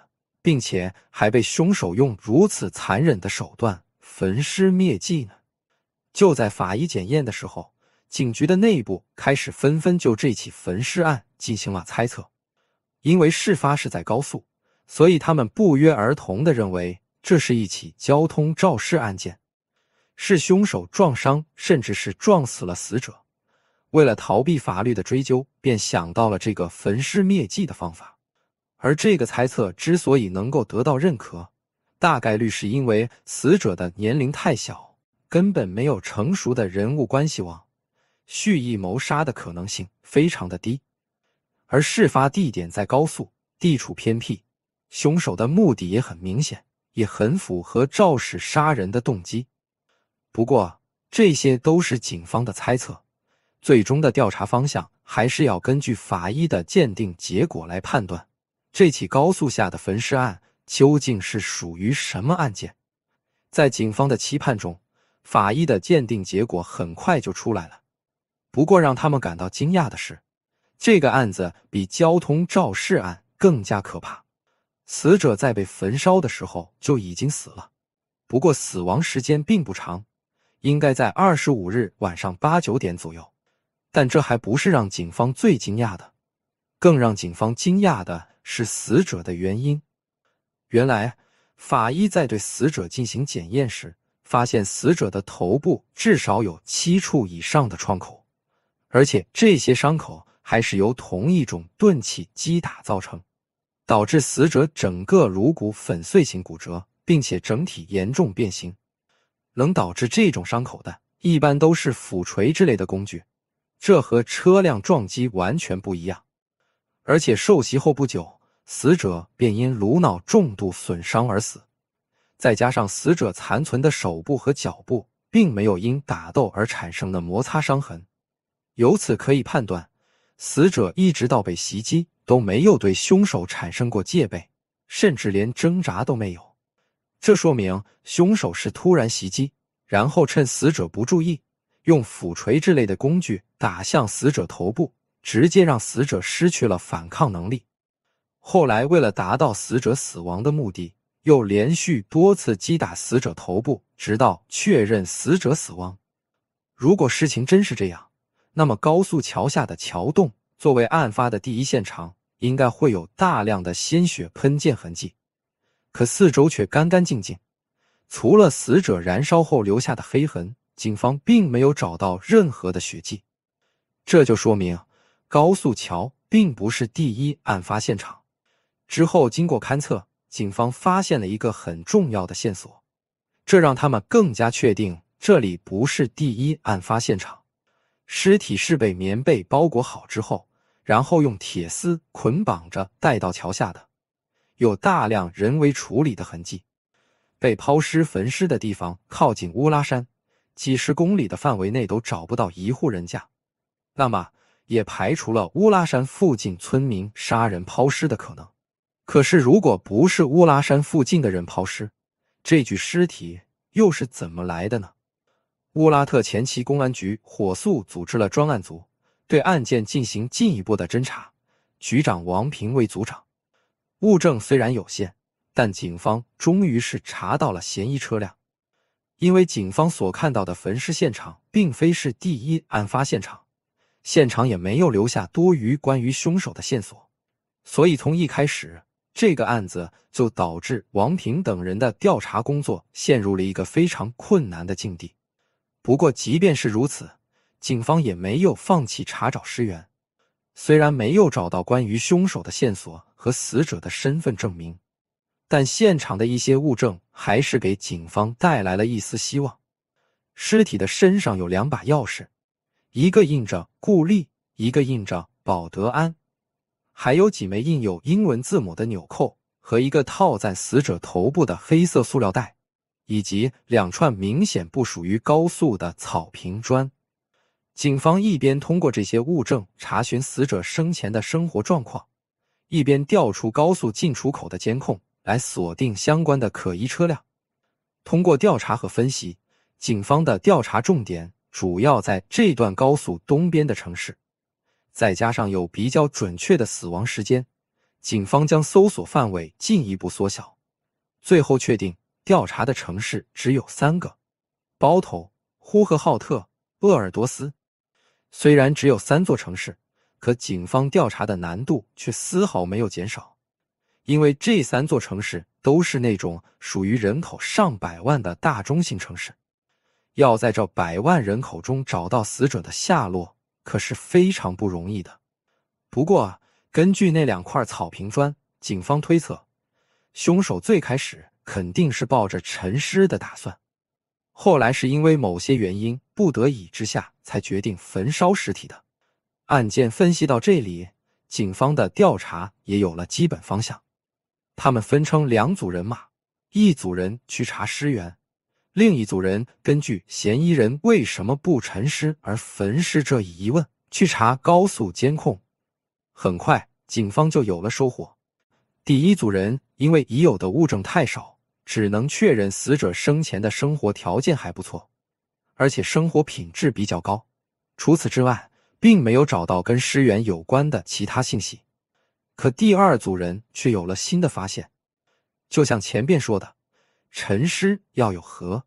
并且还被凶手用如此残忍的手段焚尸灭迹呢？就在法医检验的时候。警局的内部开始纷纷就这起焚尸案进行了猜测，因为事发是在高速，所以他们不约而同的认为这是一起交通肇事案件，是凶手撞伤甚至是撞死了死者，为了逃避法律的追究，便想到了这个焚尸灭迹的方法。而这个猜测之所以能够得到认可，大概率是因为死者的年龄太小，根本没有成熟的人物关系网。蓄意谋杀的可能性非常的低，而事发地点在高速，地处偏僻，凶手的目的也很明显，也很符合肇事杀人的动机。不过这些都是警方的猜测，最终的调查方向还是要根据法医的鉴定结果来判断。这起高速下的焚尸案究竟是属于什么案件？在警方的期盼中，法医的鉴定结果很快就出来了。不过让他们感到惊讶的是，这个案子比交通肇事案更加可怕。死者在被焚烧的时候就已经死了，不过死亡时间并不长，应该在二十五日晚上八九点左右。但这还不是让警方最惊讶的，更让警方惊讶的是死者的原因。原来法医在对死者进行检验时，发现死者的头部至少有七处以上的创口。而且这些伤口还是由同一种钝器击打造成，导致死者整个颅骨粉碎性骨折，并且整体严重变形。能导致这种伤口的，一般都是斧锤之类的工具，这和车辆撞击完全不一样。而且受袭后不久，死者便因颅脑重度损伤而死。再加上死者残存的手部和脚部，并没有因打斗而产生的摩擦伤痕。由此可以判断，死者一直到被袭击都没有对凶手产生过戒备，甚至连挣扎都没有。这说明凶手是突然袭击，然后趁死者不注意，用斧锤之类的工具打向死者头部，直接让死者失去了反抗能力。后来为了达到死者死亡的目的，又连续多次击打死者头部，直到确认死者死亡。如果事情真是这样。那么，高速桥下的桥洞作为案发的第一现场，应该会有大量的鲜血喷溅痕迹，可四周却干干净净，除了死者燃烧后留下的黑痕，警方并没有找到任何的血迹。这就说明高速桥并不是第一案发现场。之后，经过勘测，警方发现了一个很重要的线索，这让他们更加确定这里不是第一案发现场。尸体是被棉被包裹好之后，然后用铁丝捆绑着带到桥下的，有大量人为处理的痕迹。被抛尸、焚尸的地方靠近乌拉山，几十公里的范围内都找不到一户人家，那么也排除了乌拉山附近村民杀人抛尸的可能。可是，如果不是乌拉山附近的人抛尸，这具尸体又是怎么来的呢？乌拉特前旗公安局火速组织了专案组，对案件进行进一步的侦查。局长王平为组长。物证虽然有限，但警方终于是查到了嫌疑车辆。因为警方所看到的焚尸现场并非是第一案发现场，现场也没有留下多余关于凶手的线索，所以从一开始，这个案子就导致王平等人的调查工作陷入了一个非常困难的境地。不过，即便是如此，警方也没有放弃查找尸源。虽然没有找到关于凶手的线索和死者的身份证明，但现场的一些物证还是给警方带来了一丝希望。尸体的身上有两把钥匙，一个印着“顾立”，一个印着“保德安”，还有几枚印有英文字母的纽扣和一个套在死者头部的黑色塑料袋。以及两串明显不属于高速的草坪砖，警方一边通过这些物证查询死者生前的生活状况，一边调出高速进出口的监控来锁定相关的可疑车辆。通过调查和分析，警方的调查重点主要在这段高速东边的城市。再加上有比较准确的死亡时间，警方将搜索范围进一步缩小，最后确定。调查的城市只有三个：包头、呼和浩特、鄂尔多斯。虽然只有三座城市，可警方调查的难度却丝毫没有减少。因为这三座城市都是那种属于人口上百万的大中型城市，要在这百万人口中找到死者的下落，可是非常不容易的。不过，根据那两块草坪砖，警方推测，凶手最开始。肯定是抱着沉尸的打算，后来是因为某些原因不得已之下才决定焚烧尸体的。案件分析到这里，警方的调查也有了基本方向。他们分成两组人马，一组人去查尸源，另一组人根据嫌疑人为什么不沉尸而焚尸这一疑问去查高速监控。很快，警方就有了收获。第一组人因为已有的物证太少。只能确认死者生前的生活条件还不错，而且生活品质比较高。除此之外，并没有找到跟尸源有关的其他信息。可第二组人却有了新的发现。就像前边说的，沉尸要有河，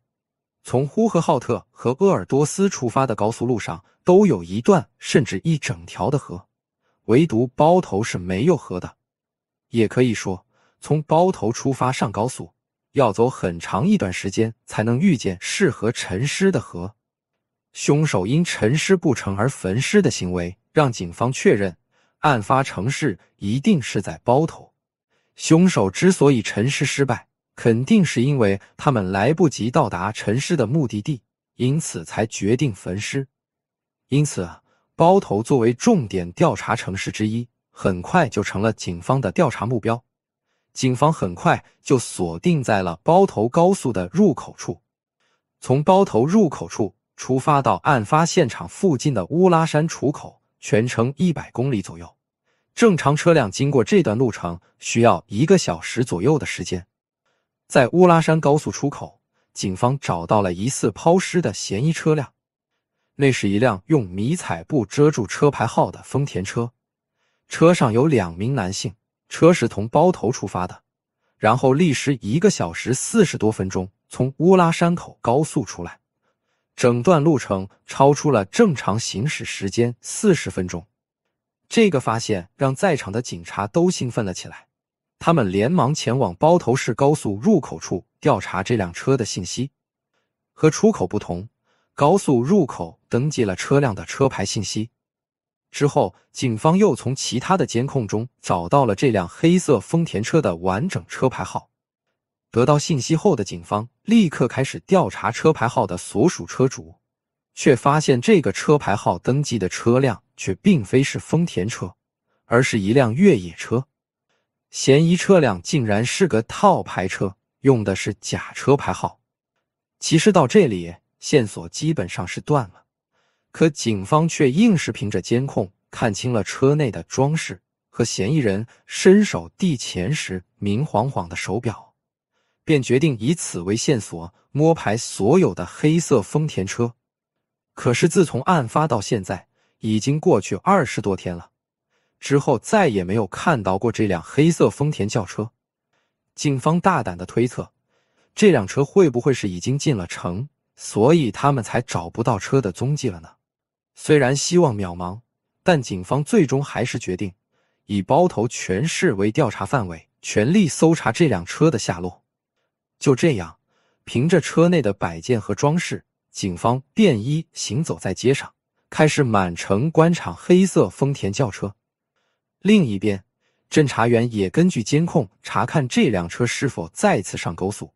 从呼和浩特和鄂尔多斯出发的高速路上都有一段甚至一整条的河，唯独包头是没有河的。也可以说，从包头出发上高速。要走很长一段时间才能遇见适合沉尸的河。凶手因沉尸不成而焚尸的行为，让警方确认案发城市一定是在包头。凶手之所以沉尸失败，肯定是因为他们来不及到达沉尸的目的地，因此才决定焚尸。因此，包头作为重点调查城市之一，很快就成了警方的调查目标。警方很快就锁定在了包头高速的入口处。从包头入口处出发到案发现场附近的乌拉山出口，全程一百公里左右。正常车辆经过这段路程需要一个小时左右的时间。在乌拉山高速出口，警方找到了疑似抛尸的嫌疑车辆。那是一辆用迷彩布遮住车牌号的丰田车，车上有两名男性。车是从包头出发的，然后历时一个小时四十多分钟从乌拉山口高速出来，整段路程超出了正常行驶时间四十分钟。这个发现让在场的警察都兴奋了起来，他们连忙前往包头市高速入口处调查这辆车的信息。和出口不同，高速入口登记了车辆的车牌信息。之后，警方又从其他的监控中找到了这辆黑色丰田车的完整车牌号。得到信息后的警方立刻开始调查车牌号的所属车主，却发现这个车牌号登记的车辆却并非是丰田车，而是一辆越野车。嫌疑车辆竟然是个套牌车，用的是假车牌号。其实到这里，线索基本上是断了。可警方却硬是凭着监控看清了车内的装饰和嫌疑人伸手递钱时明晃晃的手表，便决定以此为线索摸排所有的黑色丰田车。可是自从案发到现在已经过去二十多天了，之后再也没有看到过这辆黑色丰田轿车。警方大胆的推测，这辆车会不会是已经进了城，所以他们才找不到车的踪迹了呢？虽然希望渺茫，但警方最终还是决定以包头全市为调查范围，全力搜查这辆车的下落。就这样，凭着车内的摆件和装饰，警方便衣行走在街上，开始满城观察黑色丰田轿车。另一边，侦查员也根据监控查看这辆车是否再次上高速。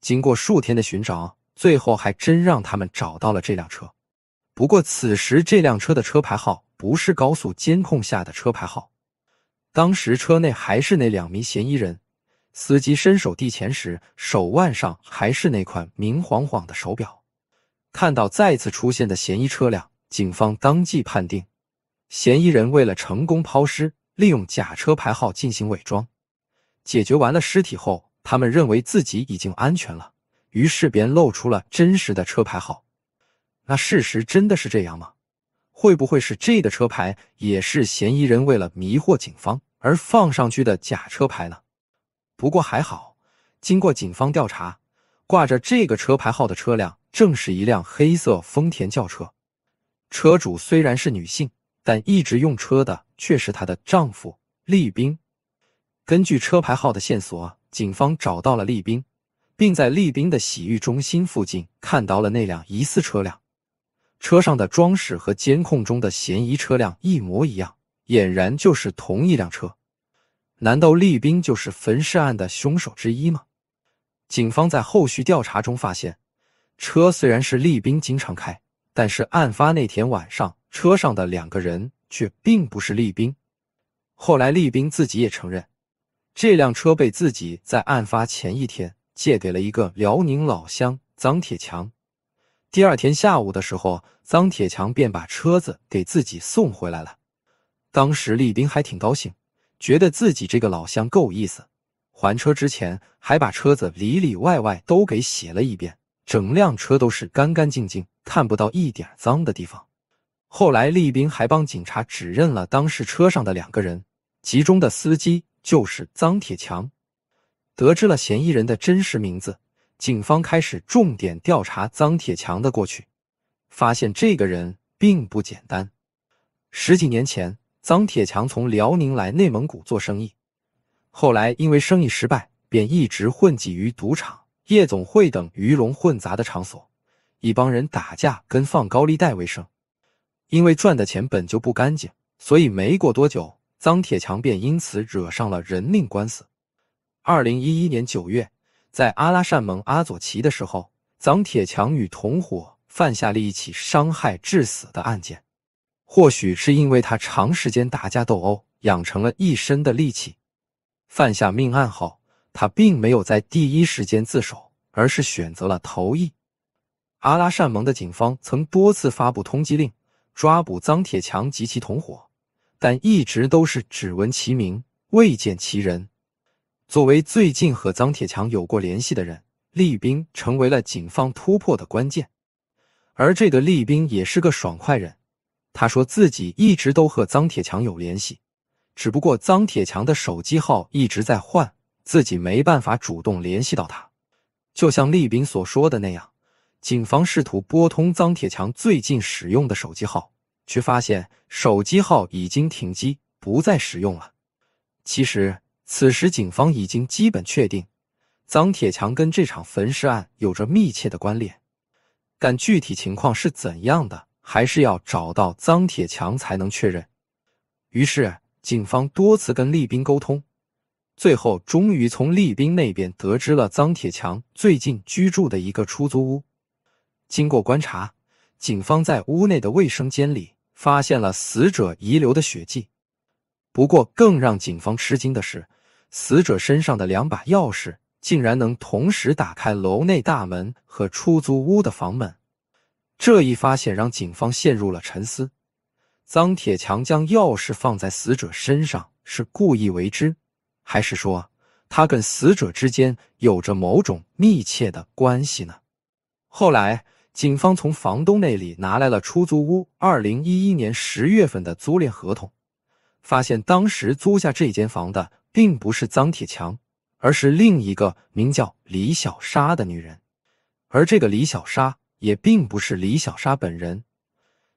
经过数天的寻找，最后还真让他们找到了这辆车。不过，此时这辆车的车牌号不是高速监控下的车牌号。当时车内还是那两名嫌疑人，司机伸手递钱时，手腕上还是那款明晃晃的手表。看到再次出现的嫌疑车辆，警方当即判定，嫌疑人为了成功抛尸，利用假车牌号进行伪装。解决完了尸体后，他们认为自己已经安全了，于是便露出了真实的车牌号。那事实真的是这样吗？会不会是这的车牌也是嫌疑人为了迷惑警方而放上去的假车牌呢？不过还好，经过警方调查，挂着这个车牌号的车辆正是一辆黑色丰田轿车。车主虽然是女性，但一直用车的却是她的丈夫利兵。根据车牌号的线索，警方找到了利兵，并在利兵的洗浴中心附近看到了那辆疑似车辆。车上的装饰和监控中的嫌疑车辆一模一样，俨然就是同一辆车。难道厉兵就是焚尸案的凶手之一吗？警方在后续调查中发现，车虽然是厉兵经常开，但是案发那天晚上车上的两个人却并不是厉兵。后来厉兵自己也承认，这辆车被自己在案发前一天借给了一个辽宁老乡张铁强。第二天下午的时候，张铁强便把车子给自己送回来了。当时李斌还挺高兴，觉得自己这个老乡够意思。还车之前，还把车子里里外外都给洗了一遍，整辆车都是干干净净，看不到一点脏的地方。后来，李斌还帮警察指认了当时车上的两个人，其中的司机就是张铁强。得知了嫌疑人的真实名字。警方开始重点调查张铁强的过去，发现这个人并不简单。十几年前，张铁强从辽宁来内蒙古做生意，后来因为生意失败，便一直混迹于赌场、夜总会等鱼龙混杂的场所，一帮人打架、跟放高利贷为生。因为赚的钱本就不干净，所以没过多久，张铁强便因此惹上了人命官司。二零一一年九月。在阿拉善盟阿佐旗的时候，张铁强与同伙犯下了一起伤害致死的案件。或许是因为他长时间打架斗殴，养成了一身的力气。犯下命案后，他并没有在第一时间自首，而是选择了逃逸。阿拉善盟的警方曾多次发布通缉令，抓捕张铁强及其同伙，但一直都是只闻其名，未见其人。作为最近和张铁强有过联系的人，利兵成为了警方突破的关键。而这个利兵也是个爽快人，他说自己一直都和张铁强有联系，只不过张铁强的手机号一直在换，自己没办法主动联系到他。就像利兵所说的那样，警方试图拨通张铁强最近使用的手机号，却发现手机号已经停机，不再使用了。其实。此时，警方已经基本确定，张铁强跟这场焚尸案有着密切的关联，但具体情况是怎样的，还是要找到张铁强才能确认。于是，警方多次跟厉斌沟通，最后终于从厉斌那边得知了张铁强最近居住的一个出租屋。经过观察，警方在屋内的卫生间里发现了死者遗留的血迹。不过，更让警方吃惊的是。死者身上的两把钥匙竟然能同时打开楼内大门和出租屋的房门，这一发现让警方陷入了沉思。张铁强将钥匙放在死者身上是故意为之，还是说他跟死者之间有着某种密切的关系呢？后来，警方从房东那里拿来了出租屋二零一一年十月份的租赁合同，发现当时租下这间房的。并不是张铁强，而是另一个名叫李小莎的女人。而这个李小莎也并不是李小莎本人，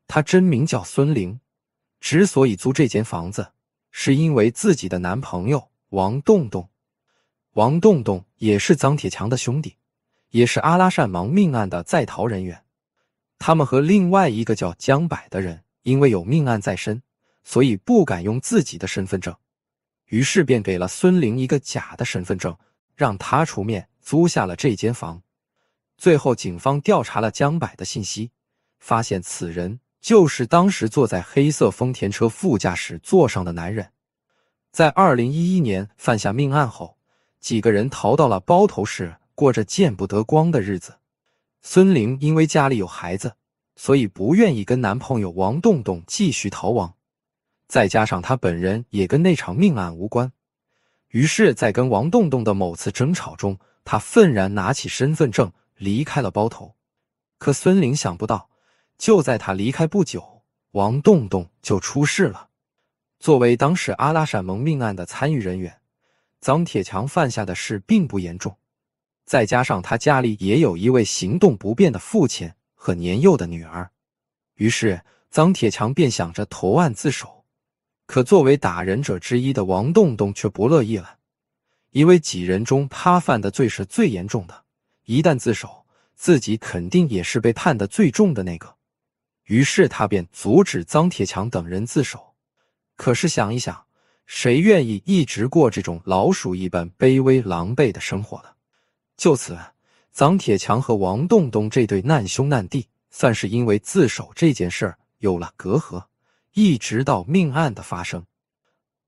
她真名叫孙玲。之所以租这间房子，是因为自己的男朋友王栋栋。王栋栋也是张铁强的兄弟，也是阿拉善芒命案的在逃人员。他们和另外一个叫江柏的人，因为有命案在身，所以不敢用自己的身份证。于是便给了孙玲一个假的身份证，让他出面租下了这间房。最后，警方调查了江柏的信息，发现此人就是当时坐在黑色丰田车副驾驶座上的男人。在2011年犯下命案后，几个人逃到了包头市，过着见不得光的日子。孙玲因为家里有孩子，所以不愿意跟男朋友王栋栋继续逃亡。再加上他本人也跟那场命案无关，于是，在跟王栋栋的某次争吵中，他愤然拿起身份证离开了包头。可孙玲想不到，就在他离开不久，王栋栋就出事了。作为当时阿拉善盟命案的参与人员，张铁强犯下的事并不严重，再加上他家里也有一位行动不便的父亲和年幼的女儿，于是张铁强便想着投案自首。可作为打人者之一的王栋栋却不乐意了，因为几人中他犯的罪是最严重的，一旦自首，自己肯定也是被判的最重的那个。于是他便阻止张铁强等人自首。可是想一想，谁愿意一直过这种老鼠一般卑微、狼狈的生活呢？就此，张铁强和王栋栋这对难兄难弟算是因为自首这件事儿有了隔阂。一直到命案的发生。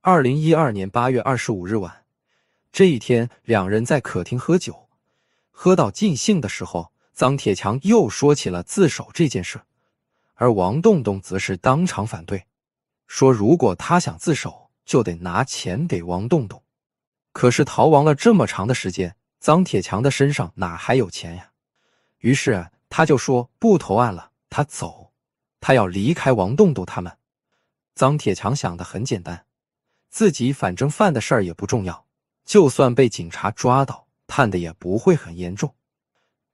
二零一二年八月二十五日晚，这一天，两人在客厅喝酒，喝到尽兴的时候，张铁强又说起了自首这件事，而王栋栋则是当场反对，说如果他想自首，就得拿钱给王栋栋。可是逃亡了这么长的时间，张铁强的身上哪还有钱呀？于是他就说不投案了，他走，他要离开王栋栋他们。张铁强想的很简单，自己反正犯的事儿也不重要，就算被警察抓到，判的也不会很严重。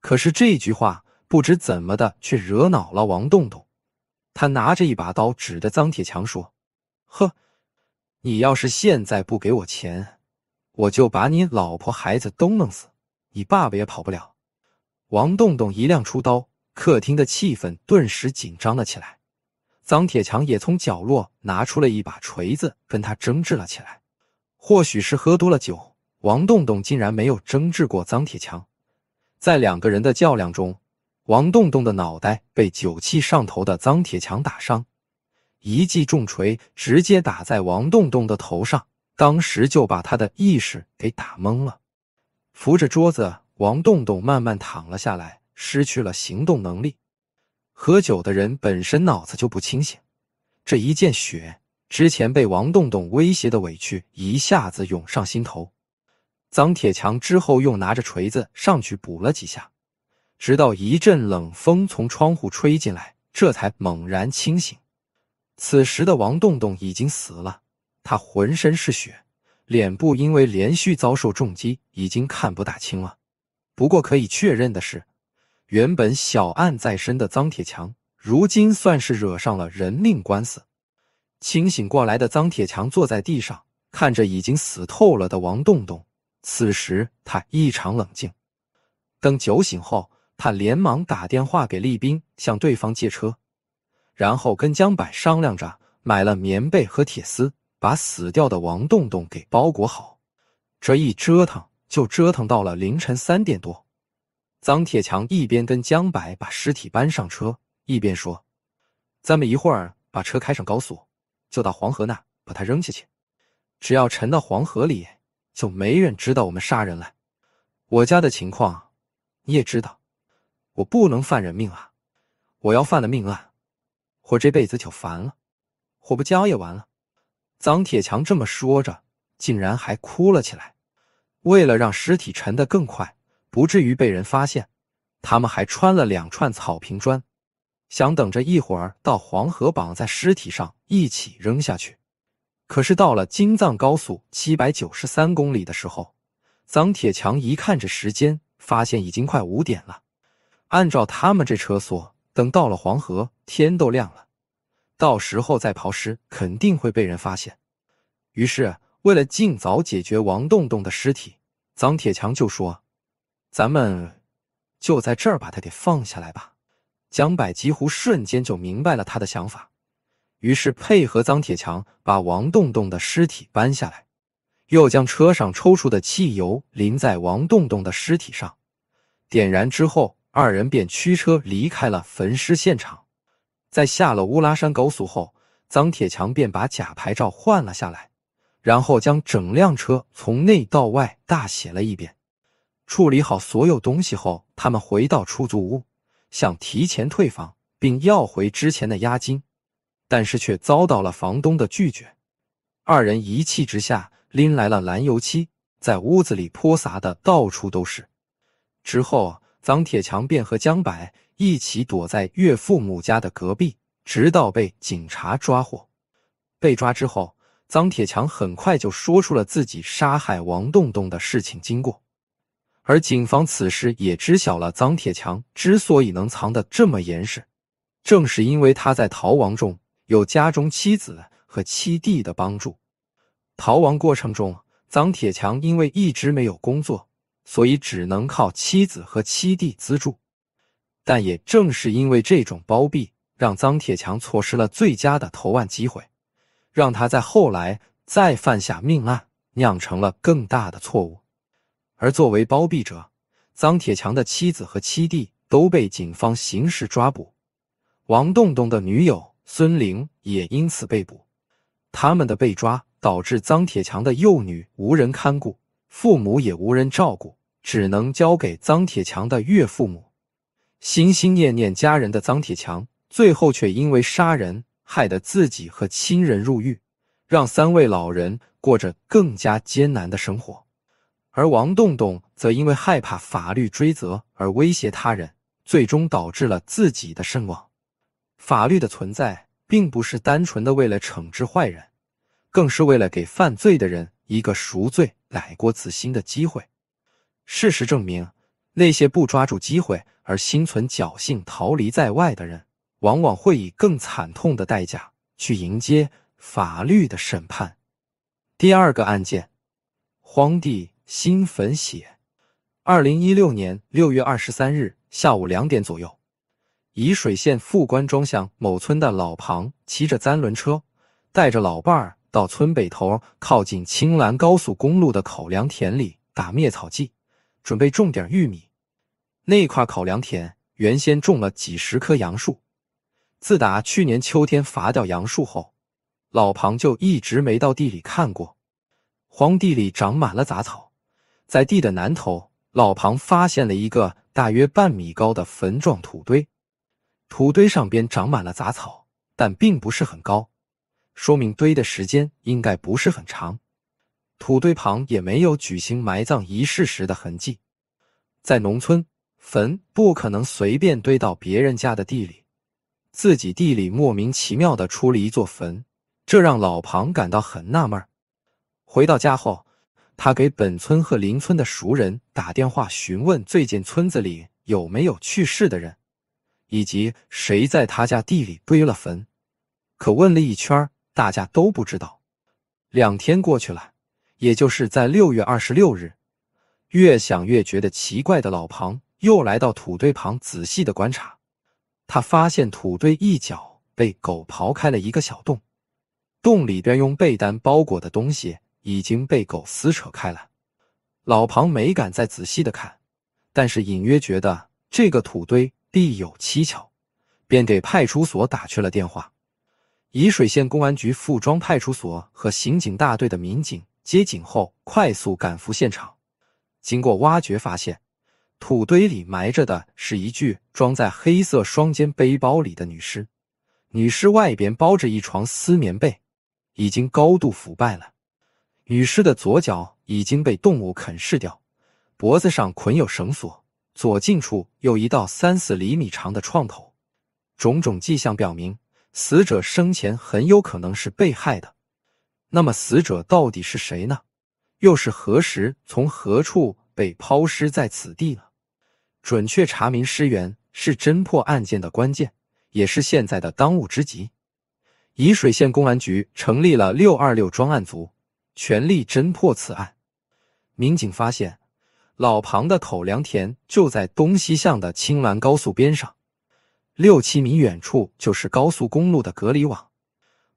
可是这句话不知怎么的，却惹恼了王栋栋。他拿着一把刀指着张铁强说：“呵，你要是现在不给我钱，我就把你老婆、孩子都弄死，你爸爸也跑不了。”王栋栋一亮出刀，客厅的气氛顿时紧张了起来。臧铁强也从角落拿出了一把锤子，跟他争执了起来。或许是喝多了酒，王栋栋竟然没有争执过臧铁强。在两个人的较量中，王栋栋的脑袋被酒气上头的臧铁强打伤，一记重锤直接打在王栋栋的头上，当时就把他的意识给打懵了。扶着桌子，王栋栋慢慢躺了下来，失去了行动能力。喝酒的人本身脑子就不清醒，这一见血，之前被王栋栋威胁的委屈一下子涌上心头。张铁强之后又拿着锤子上去补了几下，直到一阵冷风从窗户吹进来，这才猛然清醒。此时的王栋栋已经死了，他浑身是血，脸部因为连续遭受重击已经看不大清了。不过可以确认的是。原本小案在身的张铁强，如今算是惹上了人命官司。清醒过来的张铁强坐在地上，看着已经死透了的王栋栋，此时他异常冷静。等酒醒后，他连忙打电话给厉兵，向对方借车，然后跟江柏商量着买了棉被和铁丝，把死掉的王栋栋给包裹好。这一折腾，就折腾到了凌晨三点多。张铁强一边跟江白把尸体搬上车，一边说：“咱们一会儿把车开上高速，就到黄河那把他扔下去。只要沉到黄河里，就没人知道我们杀人了。我家的情况你也知道，我不能犯人命啊！我要犯了命案，我这辈子就完了，我不交也完了。”张铁强这么说着，竟然还哭了起来。为了让尸体沉得更快。不至于被人发现。他们还穿了两串草坪砖，想等着一会儿到黄河绑在尸体上一起扔下去。可是到了京藏高速七百九十三公里的时候，张铁强一看这时间，发现已经快五点了。按照他们这车速，等到了黄河，天都亮了。到时候再刨尸，肯定会被人发现。于是，为了尽早解决王栋栋的尸体，张铁强就说。咱们就在这儿把他给放下来吧。江百几乎瞬间就明白了他的想法，于是配合张铁强把王栋栋的尸体搬下来，又将车上抽出的汽油淋在王栋栋的尸体上，点燃之后，二人便驱车离开了焚尸现场。在下了乌拉山高速后，张铁强便把假牌照换了下来，然后将整辆车从内到外大写了一遍。处理好所有东西后，他们回到出租屋，想提前退房并要回之前的押金，但是却遭到了房东的拒绝。二人一气之下拎来了蓝油漆，在屋子里泼洒的到处都是。之后，张铁强便和江柏一起躲在岳父母家的隔壁，直到被警察抓获。被抓之后，张铁强很快就说出了自己杀害王栋栋的事情经过。而警方此时也知晓了，张铁强之所以能藏得这么严实，正是因为他在逃亡中有家中妻子和七弟的帮助。逃亡过程中，张铁强因为一直没有工作，所以只能靠妻子和七弟资助。但也正是因为这种包庇，让张铁强错失了最佳的投案机会，让他在后来再犯下命案，酿成了更大的错误。而作为包庇者，张铁强的妻子和妻弟都被警方刑事抓捕，王栋栋的女友孙玲也因此被捕。他们的被抓导致张铁强的幼女无人看顾，父母也无人照顾，只能交给张铁强的岳父母。心心念念家人的张铁强，最后却因为杀人，害得自己和亲人入狱，让三位老人过着更加艰难的生活。而王栋栋则因为害怕法律追责而威胁他人，最终导致了自己的身亡。法律的存在并不是单纯的为了惩治坏人，更是为了给犯罪的人一个赎罪、改过自新的机会。事实证明，那些不抓住机会而心存侥幸、逃离在外的人，往往会以更惨痛的代价去迎接法律的审判。第二个案件，荒地。新坟血。二零一六年六月二十三日下午两点左右，沂水县富官庄乡某村的老庞骑着三轮车，带着老伴儿到村北头靠近青兰高速公路的口粮田里打灭草剂，准备种点玉米。那块口粮田原先种了几十棵杨树，自打去年秋天伐掉杨树后，老庞就一直没到地里看过，荒地里长满了杂草。在地的南头，老庞发现了一个大约半米高的坟状土堆，土堆上边长满了杂草，但并不是很高，说明堆的时间应该不是很长。土堆旁也没有举行埋葬仪式时的痕迹。在农村，坟不可能随便堆到别人家的地里，自己地里莫名其妙的出了一座坟，这让老庞感到很纳闷。回到家后。他给本村和邻村的熟人打电话，询问最近村子里有没有去世的人，以及谁在他家地里堆了坟。可问了一圈，大家都不知道。两天过去了，也就是在六月二十六日，越想越觉得奇怪的老庞又来到土堆旁仔细的观察。他发现土堆一角被狗刨开了一个小洞，洞里边用被单包裹的东西。已经被狗撕扯开来，老庞没敢再仔细的看，但是隐约觉得这个土堆必有蹊跷，便给派出所打去了电话。沂水县公安局富庄派出所和刑警大队的民警接警后，快速赶赴现场。经过挖掘，发现土堆里埋着的是一具装在黑色双肩背包里的女尸，女尸外边包着一床丝棉被，已经高度腐败了。女尸的左脚已经被动物啃噬掉，脖子上捆有绳索，左颈处有一道三四厘米长的创口，种种迹象表明，死者生前很有可能是被害的。那么，死者到底是谁呢？又是何时从何处被抛尸在此地呢？准确查明尸源是侦破案件的关键，也是现在的当务之急。沂水县公安局成立了六二六专案组。全力侦破此案，民警发现老庞的口粮田就在东西向的青兰高速边上，六七米远处就是高速公路的隔离网。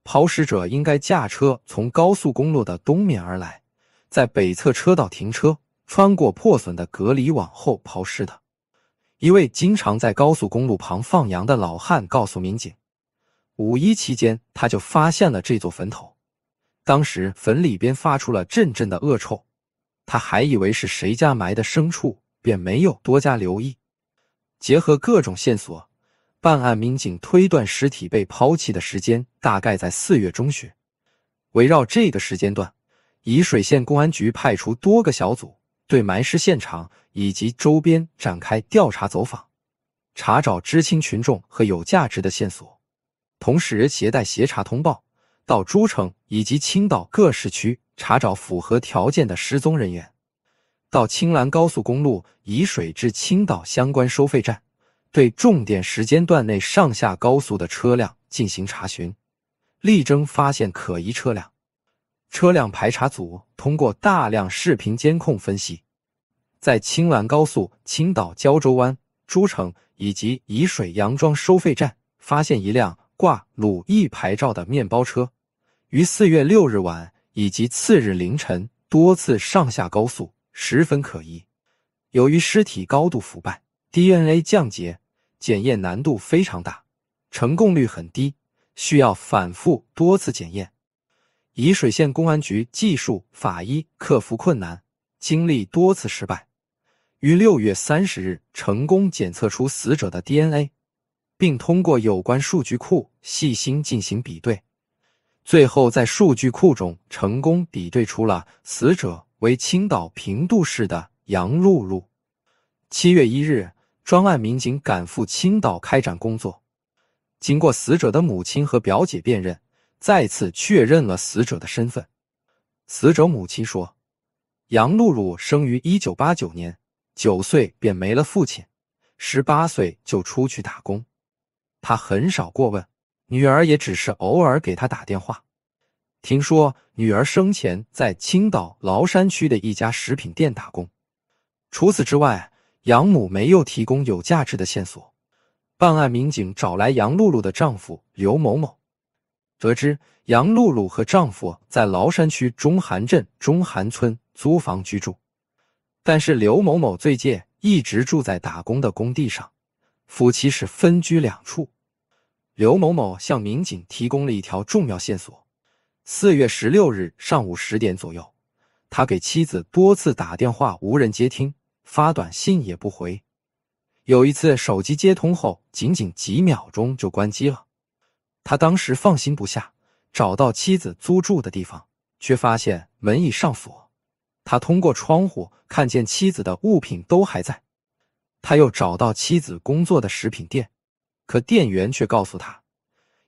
抛尸者应该驾车从高速公路的东面而来，在北侧车道停车，穿过破损的隔离网后抛尸的。一位经常在高速公路旁放羊的老汉告诉民警，五一期间他就发现了这座坟头。当时坟里边发出了阵阵的恶臭，他还以为是谁家埋的牲畜，便没有多加留意。结合各种线索，办案民警推断尸体被抛弃的时间大概在四月中旬。围绕这个时间段，沂水县公安局派出多个小组对埋尸现场以及周边展开调查走访，查找知青群众和有价值的线索，同时携带协查通报。到诸城以及青岛各市区查找符合条件的失踪人员，到青兰高速公路沂水至青岛相关收费站，对重点时间段内上下高速的车辆进行查询，力争发现可疑车辆。车辆排查组通过大量视频监控分析，在青兰高速青岛胶州湾、诸城以及沂水杨庄收费站发现一辆。挂鲁艺牌照的面包车，于四月六日晚以及次日凌晨多次上下高速，十分可疑。由于尸体高度腐败，DNA 降解，检验难度非常大，成功率很低，需要反复多次检验。沂水县公安局技术法医克服困难，经历多次失败，于六月三十日成功检测出死者的 DNA。并通过有关数据库细心进行比对，最后在数据库中成功比对出了死者为青岛平度市的杨露露。七月一日，专案民警赶赴青岛开展工作。经过死者的母亲和表姐辨认，再次确认了死者的身份。死者母亲说：“杨露露生于一九八九年，九岁便没了父亲，十八岁就出去打工。”他很少过问，女儿也只是偶尔给他打电话。听说女儿生前在青岛崂山区的一家食品店打工。除此之外，养母没有提供有价值的线索。办案民警找来杨露露的丈夫刘某某，得知杨露露和丈夫在崂山区中韩镇中韩村租房居住，但是刘某某最近一直住在打工的工地上。夫妻是分居两处，刘某某向民警提供了一条重要线索：四月十六日上午十点左右，他给妻子多次打电话无人接听，发短信也不回。有一次手机接通后，仅仅几秒钟就关机了。他当时放心不下，找到妻子租住的地方，却发现门已上锁。他通过窗户看见妻子的物品都还在。他又找到妻子工作的食品店，可店员却告诉他，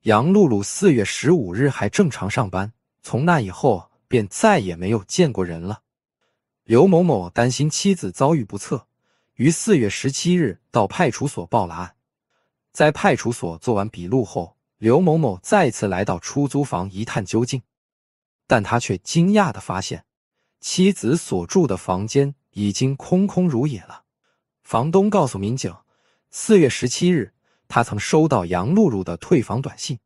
杨露露四月十五日还正常上班，从那以后便再也没有见过人了。刘某某担心妻子遭遇不测，于四月十七日到派出所报了案。在派出所做完笔录后，刘某某再次来到出租房一探究竟，但他却惊讶的发现，妻子所住的房间已经空空如也了。房东告诉民警，四月十七日，他曾收到杨露露的退房短信，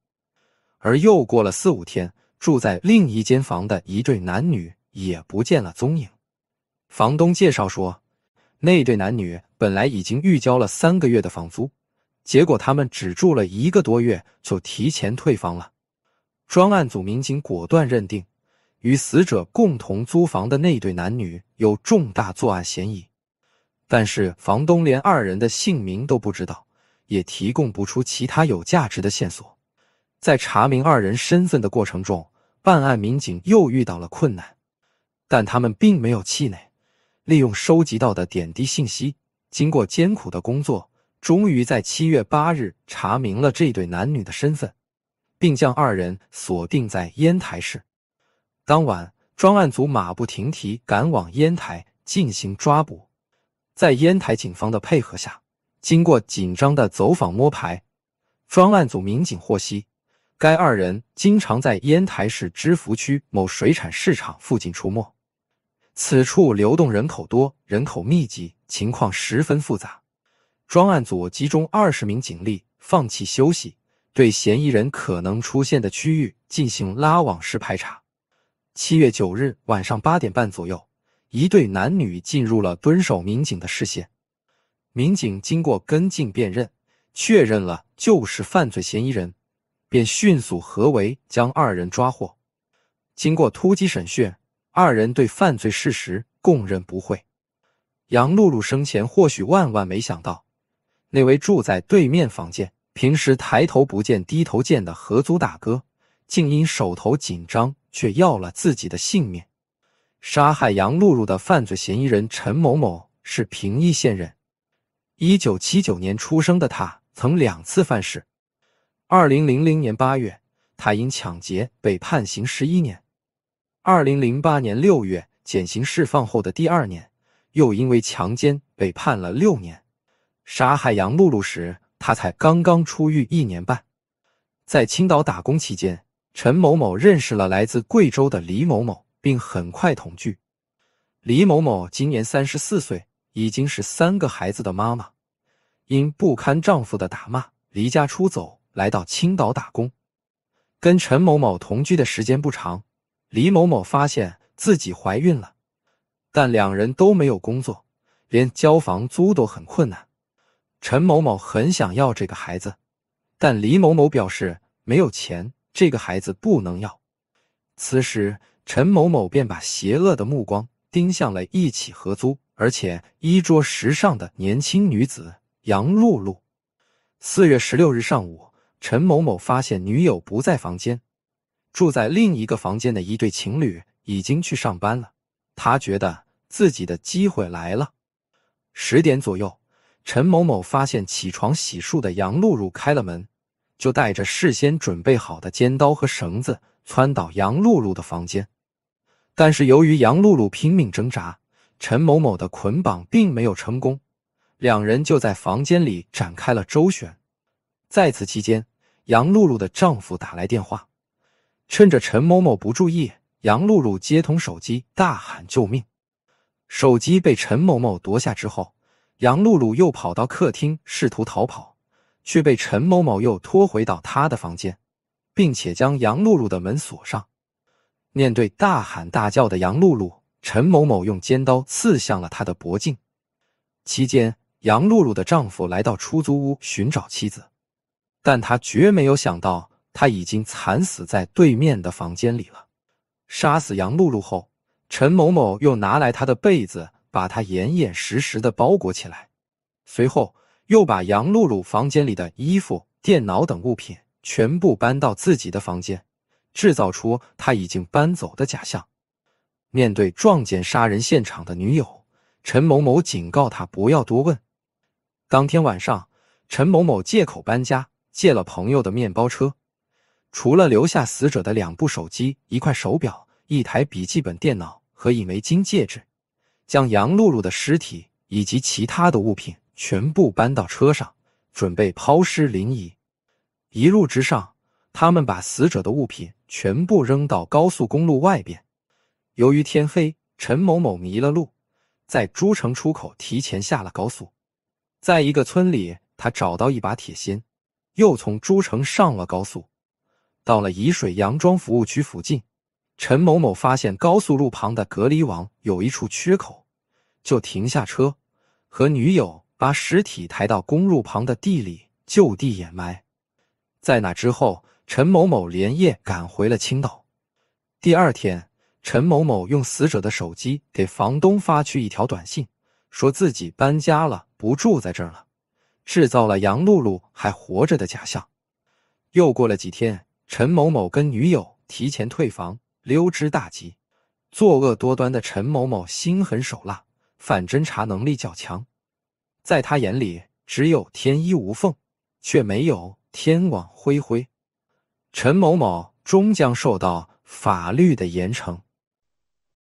而又过了四五天，住在另一间房的一对男女也不见了踪影。房东介绍说，那对男女本来已经预交了三个月的房租，结果他们只住了一个多月就提前退房了。专案组民警果断认定，与死者共同租房的那对男女有重大作案嫌疑。但是房东连二人的姓名都不知道，也提供不出其他有价值的线索。在查明二人身份的过程中，办案民警又遇到了困难，但他们并没有气馁，利用收集到的点滴信息，经过艰苦的工作，终于在七月八日查明了这对男女的身份，并将二人锁定在烟台市。当晚，专案组马不停蹄赶往烟台进行抓捕。在烟台警方的配合下，经过紧张的走访摸排，专案组民警获悉，该二人经常在烟台市芝罘区某水产市场附近出没。此处流动人口多，人口密集，情况十分复杂。专案组集中二十名警力，放弃休息，对嫌疑人可能出现的区域进行拉网式排查。七月九日晚上八点半左右。一对男女进入了蹲守民警的视线，民警经过跟进辨认，确认了就是犯罪嫌疑人，便迅速合围将二人抓获。经过突击审讯，二人对犯罪事实供认不讳。杨露露生前或许万万没想到，那位住在对面房间、平时抬头不见低头见的合租大哥，竟因手头紧张却要了自己的性命。杀害杨露露的犯罪嫌疑人陈某某是平邑县人，一九七九年出生的他曾两次犯事。二零零零年八月，他因抢劫被判刑十一年；二零零八年六月减刑释放后的第二年，又因为强奸被判了六年。杀害杨露露时，他才刚刚出狱一年半。在青岛打工期间，陈某某认识了来自贵州的李某某。并很快同居。李某某今年三十四岁，已经是三个孩子的妈妈。因不堪丈夫的打骂，离家出走，来到青岛打工。跟陈某某同居的时间不长，李某某发现自己怀孕了，但两人都没有工作，连交房租都很困难。陈某某很想要这个孩子，但李某某表示没有钱，这个孩子不能要。此时。陈某某便把邪恶的目光盯向了一起合租而且衣着时尚的年轻女子杨露露。四月十六日上午，陈某某发现女友不在房间，住在另一个房间的一对情侣已经去上班了。他觉得自己的机会来了。十点左右，陈某某发现起床洗漱的杨露露开了门，就带着事先准备好的尖刀和绳子窜到杨露露的房间。但是由于杨露露拼命挣扎，陈某某的捆绑并没有成功，两人就在房间里展开了周旋。在此期间，杨露露的丈夫打来电话，趁着陈某某不注意，杨露露接通手机大喊救命。手机被陈某某夺下之后，杨露露又跑到客厅试图逃跑，却被陈某某又拖回到他的房间，并且将杨露露的门锁上。面对大喊大叫的杨露露，陈某某用尖刀刺向了她的脖颈。期间，杨露露的丈夫来到出租屋寻找妻子，但他绝没有想到他已经惨死在对面的房间里了。杀死杨露露后，陈某某又拿来他的被子，把她严严实实的包裹起来，随后又把杨露露房间里的衣服、电脑等物品全部搬到自己的房间。制造出他已经搬走的假象。面对撞见杀人现场的女友陈某某，警告他不要多问。当天晚上，陈某某借口搬家，借了朋友的面包车，除了留下死者的两部手机、一块手表、一台笔记本电脑和一枚金戒指，将杨露露的尸体以及其他的物品全部搬到车上，准备抛尸临沂。一路之上，他们把死者的物品。全部扔到高速公路外边。由于天黑，陈某某迷了路，在诸城出口提前下了高速。在一个村里，他找到一把铁锨，又从诸城上了高速。到了沂水杨庄服务区附近，陈某某发现高速路旁的隔离网有一处缺口，就停下车，和女友把尸体抬到公路旁的地里就地掩埋。在那之后。陈某某连夜赶回了青岛。第二天，陈某某用死者的手机给房东发去一条短信，说自己搬家了，不住在这儿了，制造了杨露露还活着的假象。又过了几天，陈某某跟女友提前退房，溜之大吉。作恶多端的陈某某心狠手辣，反侦查能力较强，在他眼里只有天衣无缝，却没有天网恢恢。陈某某终将受到法律的严惩。